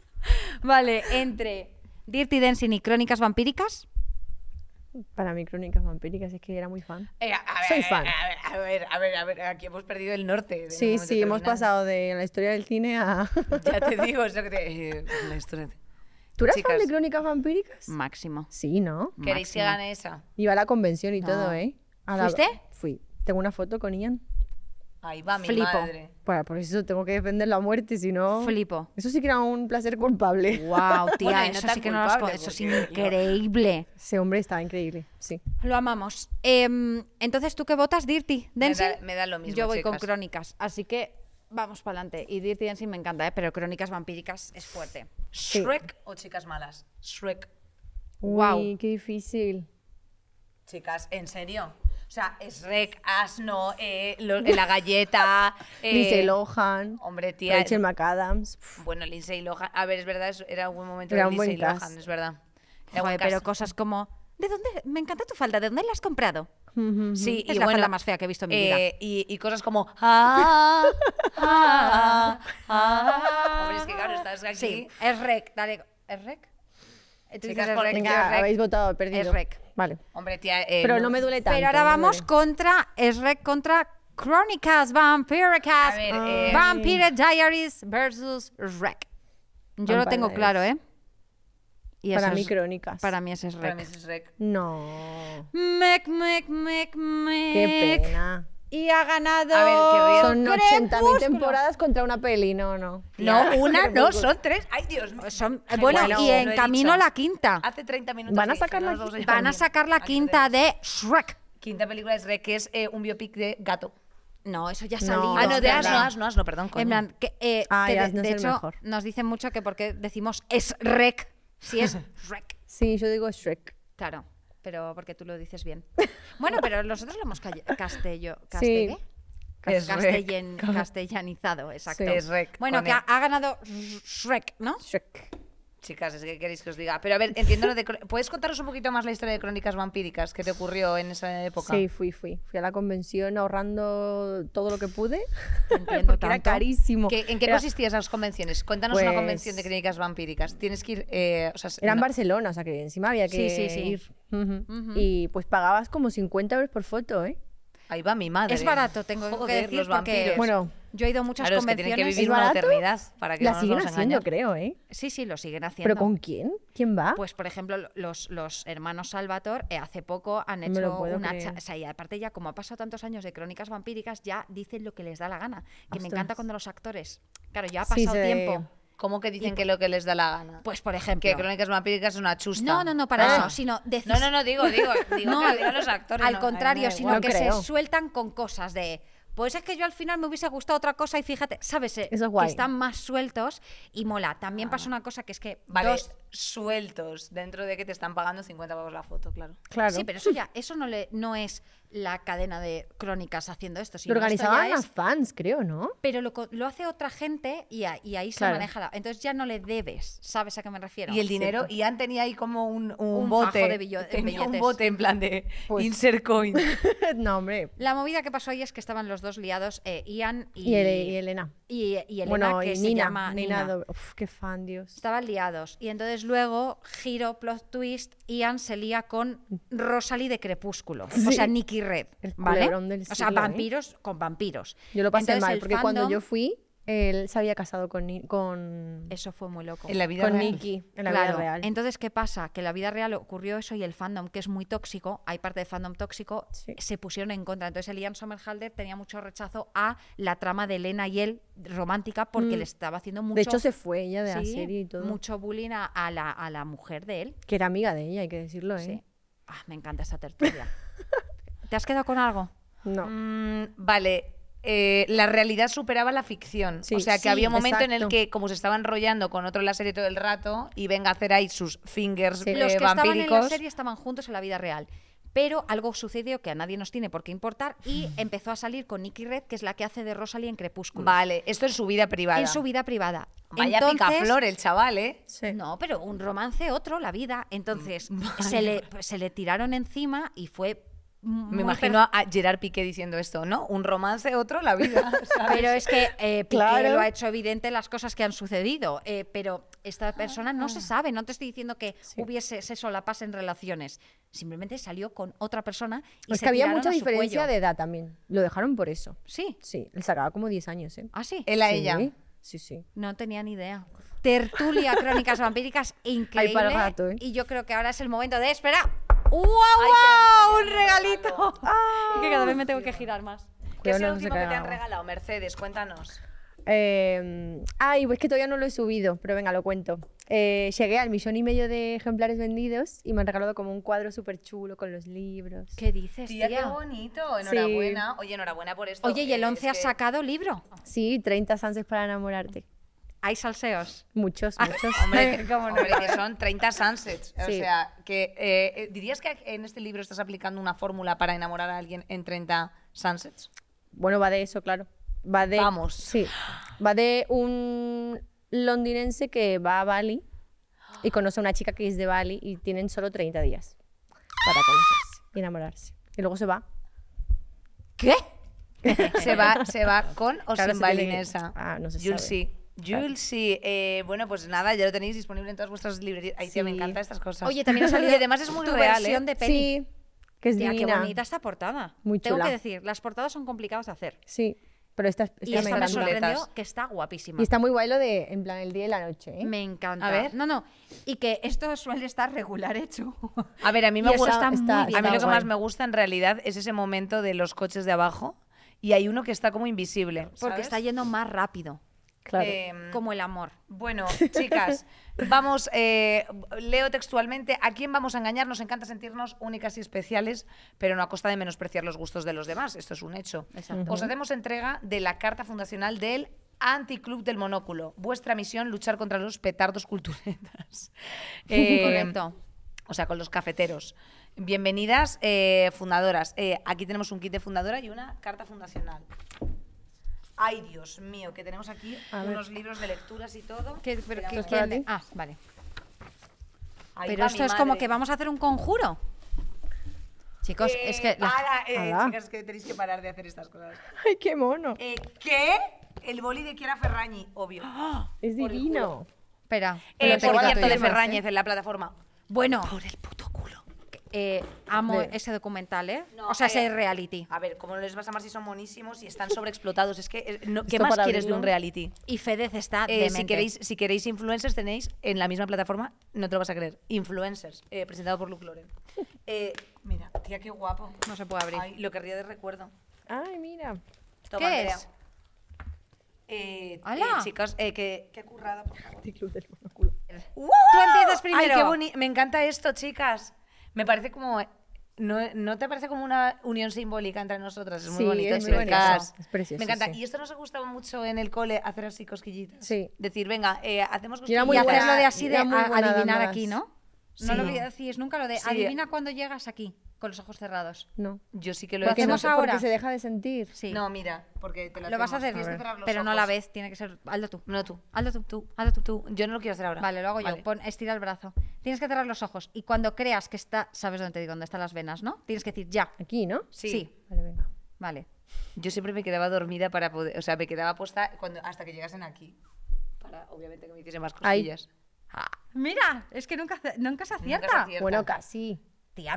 Vale, entre Dirty Dancing y Crónicas Vampíricas. Para mí, Crónicas Vampíricas, es que era muy fan. Eh, Soy fan. A ver, a ver, aquí hemos perdido el norte. sí, sí, hemos pasado de la historia del cine a. ya te digo, eso que te, eh, la historia. ¿Tú eras fan de Crónicas Vampíricas? Máximo. Sí, ¿no? ¿Queréis que gane esa? Iba a la convención y todo, ¿eh? ¿Fuiste? Fui. Tengo una foto con Ian. Ahí va mi Flipo. Bueno, por eso tengo que defender la muerte, si no. Flipo. Eso sí que era un placer culpable. Wow, tía, eso sí que no Eso es increíble. Ese hombre estaba increíble, sí. Lo amamos. Em, entonces, ¿tú qué votas, Dirty? Dancing. Me da, lo mismo. Yo voy con Crónicas, así que vamos para adelante. Y Dirty Dancing me encanta, ¿eh? pero Crónicas Vampíricas es fuerte. ¿Shrek o Chicas Malas? Shrek. wow. qué difícil. Chicas, ¿en serio? O sea, es Rec, Asno, eh, eh La Galleta. Eh, Lindsay Lohan. Rachel McAdams. Bueno, Lindsay Lohan. A ver, es verdad, era un buen momento de Lindsay Lohan, es verdad. pero cosas como. ¿De dónde? Me encanta tu falda, ¿de dónde la has comprado? Sí, es la falda más fea que he visto en mi vida. Eh, y, cosas como. Ah ah, ah, ah, ah, Hombre, es que claro, estás aquí. Sí, es rec, dale. ¿Es rec? Entonces, rec, habéis votado, perdido. Es rec. Vale. Hombre, tía, eh, pero no, me duele tanto. Pero ahora vamos contra, es rec contra Crónicas Vampiricas. Eh, Vampire Diaries versus rec. Yo lo tengo claro, ¿eh? Y para mí, es, crónicas. Para mí ese es rec. Para mí es rec. No. Mec, mec, mec, mec. Qué pena y ha ganado. A Son 80 temporadas contra una peli, no, no. No, una, no, son tres. Ay, Dios mío. Son, bueno, y en camino la quinta. Hace 30 minutos. Van a sacar la, van a sacar la quinta de Shrek. Quinta película de Shrek, que es eh, un biopic de gato. No, eso ya salió No, ah, no, de Asno, Asno, perdón. Eh, ah, que, de, hecho, nos dicen mucho que porque decimos es Rec, si es Shrek. Sí, yo digo Shrek. Claro pero porque tú lo dices bien. Bueno, pero nosotros lo hemos castellanizado, exacto. bueno, que ha, e. ganado Shrek, ¿no? Shrek. Chicas, es que queréis que os diga. Pero a ver, entiendo lo ¿Puedes contaros un poquito más la historia de Crónicas Vampíricas que te ocurrió en esa época? Sí, fui, fui. Fui a la convención ahorrando todo lo que pude. Entiendo, porque era carísimo. ¿En qué consistían esas convenciones? Cuéntanos una pues convención de Crónicas Vampíricas. Tienes que ir. Eh, o sea, era en Barcelona, o sea que encima había que sí, sí, sí. ir. Y pues pagabas como 50 euros por foto, ¿eh? Ahí va mi madre. Es barato, tengo que decir, porque... Bueno, yo he ido muchas convenciones. Es que una eternidad para que siguen haciendo, creo, ¿eh? Sí, sí, lo siguen haciendo. ¿Pero con quién? ¿Quién va? Pues, por ejemplo, los, los hermanos Salvator eh, hace poco han hecho una... O sea, y aparte ya, como ha pasado tantos años de crónicas vampíricas, ya dicen lo que les da la gana. Que me encanta cuando los actores... Claro, ya ha pasado tiempo. ¿Cómo que dicen que lo que les da la gana? Pues, por ejemplo. Que Crónicas Vampíricas es una chusta. No, no, no, para ah. eso, sino... No, no, no, digo, digo, no, los actores. Al contrario, sino que se sueltan con cosas de pues es que yo al final me hubiese gustado otra cosa y fíjate, ¿sabes? Eh, que están más sueltos y mola. También ah. pasa una cosa que es que vale. sueltos dentro de que te están pagando 50 pavos la foto, claro. Claro. Sí, pero eso ya, eso no, le, no es la cadena de crónicas haciendo esto. Si lo organizaban fans, creo, ¿no? Pero lo, lo hace otra gente y, ahí se maneja. La, entonces ya no le debes, ¿sabes a qué me refiero? Y el dinero, y Ian tenía ahí como un, bote. un bote en plan de pues insert coin. no, hombre. La movida que pasó ahí es que estaban los dos liados, eh, Ian y Elena y, y Elena, que se llama Nina. Uf, qué fan, Dios. Estaban liados. Y entonces luego, giro, plot twist, Ian se lía con Rosalie de Crepúsculo. O sea, Nicky Red, o sea, ¿eh? vampiros con vampiros. Yo lo pasé mal, porque cuando yo fui, él se había casado con, con... Eso fue muy loco. con Nicky, en la vida real. Entonces, ¿qué pasa? Que en la vida real ocurrió eso y el fandom, que es muy tóxico, hay parte de fandom tóxico, se pusieron en contra. Entonces, Elian Somerhalder tenía mucho rechazo a la trama de Elena y él romántica porque mm. le estaba haciendo mucho... De hecho, se fue ella de la serie y todo. Mucho bullying a, la, mujer de él. Que era amiga de ella, hay que decirlo, ¿eh? Sí. Ah, me encanta esa tertulia. ¿Te has quedado con algo? No. Mm, vale. Eh, la realidad superaba la ficción. o sea, que había un momento en el que, como se estaba enrollando con otro en la serie todo el rato, y venga a hacer ahí sus fingers eh, Los que estaban en la serie estaban juntos en la vida real. Pero algo sucedió que a nadie nos tiene por qué importar y empezó a salir con Nikki Red, que es la que hace de Rosalie en Crepúsculo. Vale, esto es su vida privada. En su vida privada. Vaya picaflor el chaval, ¿eh? No, pero un romance, otro, la vida. Entonces, se, le, se le tiraron encima y fue me imagino a Gerard Piqué diciendo esto, ¿no? Un romance, otro, la vida. Pero es que eh, Piqué lo ha hecho evidente las cosas que han sucedido, eh, pero esta ah, persona no ah. se sabe, no te estoy diciendo que hubiese la paz en relaciones, simplemente salió con otra persona. Y se que había mucha diferencia de edad también, lo dejaron por eso. Sí. Sí, le sacaba como 10 años, ¿eh? Ah, sí. Él a ella. Sí, sí. No tenía ni idea. Tertulia, crónicas vampíricas, increíble. ¿eh? Y yo creo que ahora es el momento de esperar. ¡Wow! wow! un regalito! que cada vez me tengo que girar más. ¿Qué es lo último que te han regalado, Mercedes? Cuéntanos. Em, ay, pues que todavía no lo he subido, pero venga, lo cuento. Eh, llegué al millón y medio de ejemplares vendidos y me han regalado como un cuadro súper chulo con los libros. ¿Qué dices, tía? qué bonito. Enhorabuena. Oye, enhorabuena por esto. Oye, ¿y el 11 eh, ha sacado libro? Sí, 30 Sanses para enamorarte. ¿Hay salseos? Muchos, ah, muchos. hombre, no? que son 30 sunsets. O sea, que eh, ¿dirías que en este libro estás aplicando una fórmula para enamorar a alguien en 30 sunsets? Bueno, va de eso, claro. Va Vamos. Sí. Va de un londinense que va a Bali y conoce a una chica que es de Bali y tienen solo 30 días para conocerse y enamorarse. Y luego se va. ¿Qué? se va, se va con o sin balinesa. Ah, no sé si. Jules, sí. Eh, bueno, pues nada, ya lo tenéis disponible en todas vuestras librerías. me encantan estas cosas. Oye, también ha salido. Y además es muy real. ¿eh? Sí, que es qué bonita esta portada. Muy chula. Tengo que decir, las portadas son complicadas de hacer. Sí. Pero esta, y esta me, sorprendió que está guapísima. Y está muy guay lo de, en plan, el día y la noche. ¿eh? Me encanta. A ver. No, no. Y que esto suele estar regular hecho. A ver, a mí me gusta. A mí lo que más me gusta en realidad es ese momento de los coches de abajo y hay uno que está como invisible. Porque está yendo más rápido. Em, como el amor. Bueno, chicas, vamos, eh, leo textualmente, ¿a quién vamos a engañar? Nos encanta sentirnos únicas y especiales, pero no a costa de menospreciar los gustos de los demás, esto es un hecho. Os hacemos entrega de la carta fundacional del Anticlub del Monóculo. Vuestra misión, luchar contra los petardos culturetas. Em, Correcto. O sea, con los cafeteros. Bienvenidas, eh, fundadoras. Eh, aquí tenemos un kit de fundadora y una carta fundacional. Ay, Dios mío, que tenemos aquí unos libros de lecturas y todo. ¿Qué, pero ¿qué, ah, vale. pero esto es como que vamos a hacer un conjuro. Chicos, es que. La... Para, eh, eh que tenéis que parar de hacer estas cosas. ¡Ay, qué mono! Eh, ¿Qué? El boli de Kiera Ferrañi, obvio. es divino. Espera. El, eh, cierto, de Ferrañez en la plataforma. Bueno. Por el puto eh, amo ese documental, ¿eh? o sea, ese reality. A ver, ¿cómo les vas a amar si son monísimos y están sobreexplotados? Es que, eh, ¿qué más quieres de un reality? Y Fedez está eh, Si queréis, influencers, tenéis en la misma plataforma, no te lo vas a creer, Influencers, presentado por Luke Loren. mira, tía, qué guapo. No se puede abrir. lo querría de recuerdo. Ay, mira. ¿Qué es? Eh, Hola. chicos, qué currada, por favor. Tú empiezas primero. Ay, qué me encanta esto, chicas me parece como no, ¿No, te parece como una unión simbólica entre nosotras? Es muy bonito. Es, muy precioso. Me encanta. Y esto nos ha gustado mucho en el cole, hacer así cosquillitas. Sí. Decir, venga, eh, hacemos cosquillitas. Y hacerlo de así, de adivinar aquí, ¿no? No lo decir, decís nunca, lo de adivina cuando llegas aquí con los ojos cerrados. No. Yo sí que lo, he hecho. hacemos ahora. Porque se deja de sentir. Sí. No, mira, porque te lo, lo vas a hacer, pero ojos. no a la vez, tiene que ser Aldo, tú, no tú, Aldo, tú, tú, Aldo, tú, tú. Yo no lo quiero hacer ahora. Vale, lo hago yo. Pon, estira el brazo. Tienes que cerrar los ojos y cuando creas que está, sabes dónde te digo, dónde están las venas, ¿no? Tienes que decir ya. Aquí, ¿no? Sí. sí. Vale, venga. Vale. Yo siempre me quedaba dormida para poder, o sea, me quedaba puesta cuando, hasta que llegasen aquí. Para, obviamente, que me hiciesen más cosquillas. Ah. mira, es que nunca, se Nunca se acierta. Bueno, casi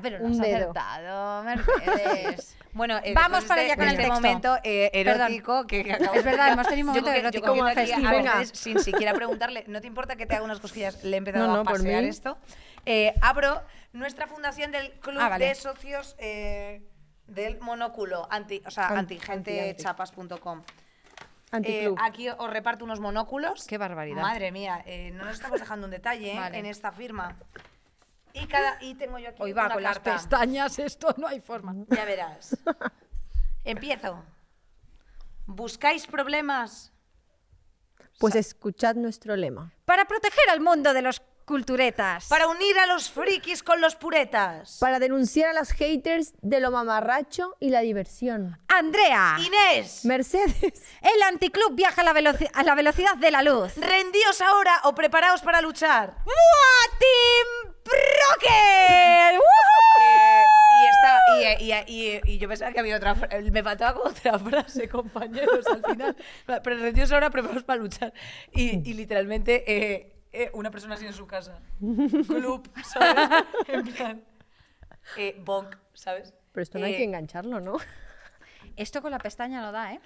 pero no has dedo. acertado, Mercedes. bueno, eh, vamos para allá con el momento eh, erótico que, Es verdad, hemos tenido un momento erótico sin siquiera preguntarle, ¿no te importa que te haga unas cosquillas? Le he empezado a pasear esto. Eh, abro nuestra fundación del Club ah, de Socios del Monóculo, o sea, antigentechapas.com. aquí os reparto unos monóculos. Qué barbaridad. Madre mía, no nos estamos dejando un detalle en esta firma. Y, tengo yo aquí Hoy va con las pestañas, esto no hay forma. Ya verás. Empiezo. ¿Buscáis problemas? Pues escuchad nuestro lema. Para proteger al mundo de los culturetas. Para unir a los frikis con los puretas. Para denunciar a las haters de lo mamarracho y la diversión. Andrea. Inés. Mercedes. El anticlub viaja a la, velocidad de la luz. Rendíos ahora o preparaos para luchar. ¡Mua, Team Rocket! y, yo pensaba que había otra Me faltaba otra frase, compañeros, al final. Pero rendíos ahora, preparaos para luchar. Y, literalmente... Eh, eh, una persona así en su casa. Club, ¿sabes? En plan. Eh, ¿sabes? Pero esto no hay eh, que engancharlo, ¿no? Esto con la pestaña lo da, ¿eh?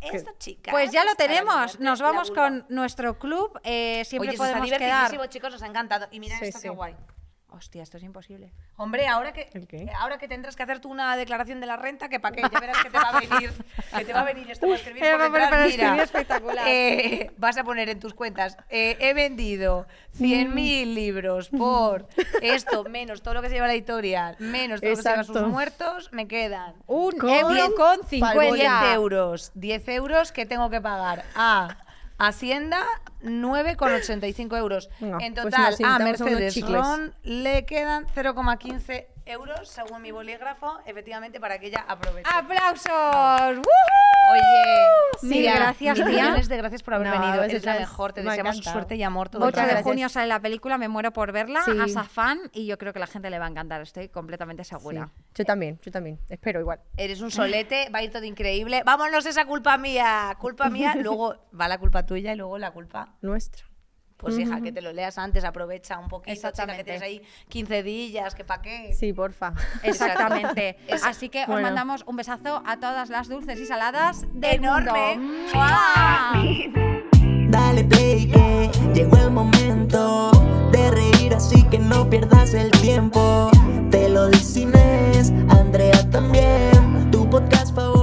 Esto, chica. Pues ya lo tenemos. Nos vamos con nuestro club. Eh, siempre podemos está quedar. chicos. Nos ha encantado. Y mirad esto qué guay. Hostia, esto es imposible. Hombre, ahora que, ahora que tendrás que hacer tú una declaración de la renta, que para qué, ya verás que te va a venir, que te va a venir esto para escribir por detrás, mira, espectacular. Eh, vas a poner en tus cuentas, eh, he vendido 100.000 mm. libros por esto, menos todo lo que se lleva la editorial, menos todo lo que se lleva sus muertos, me quedan un eh, con, euro, con 50 10 euros. 10 euros que tengo que pagar a... Hacienda, 9,85 euros. en pues total, a Mercedes Ron le quedan 0,15 euros, según mi bolígrafo, efectivamente, para que ella aproveche. ¡Aplausos! Oye, mil gracias, miles de gracias por haber venido. Es la mejor, te deseamos suerte y amor todo 8 de junio sale la película, me muero por verla, haz afán y yo creo que la gente le va a encantar, estoy completamente segura. Yo también, yo también, espero igual. Eres un solete, va a ir todo increíble. Vámonos esa culpa mía, culpa mía, luego va la culpa tuya y luego la culpa nuestra. Pues hija, que te lo leas antes, aprovecha un poquito, Exactamente. Chica, que tienes ahí 15 días, que pa' qué. Sí, porfa. Exactamente. Así que os mandamos un besazo a todas las dulces y saladas de enorme. Dale play llegó el momento de reír, así que no pierdas el tiempo. Te lo dice Andrea también, tu podcast favorito.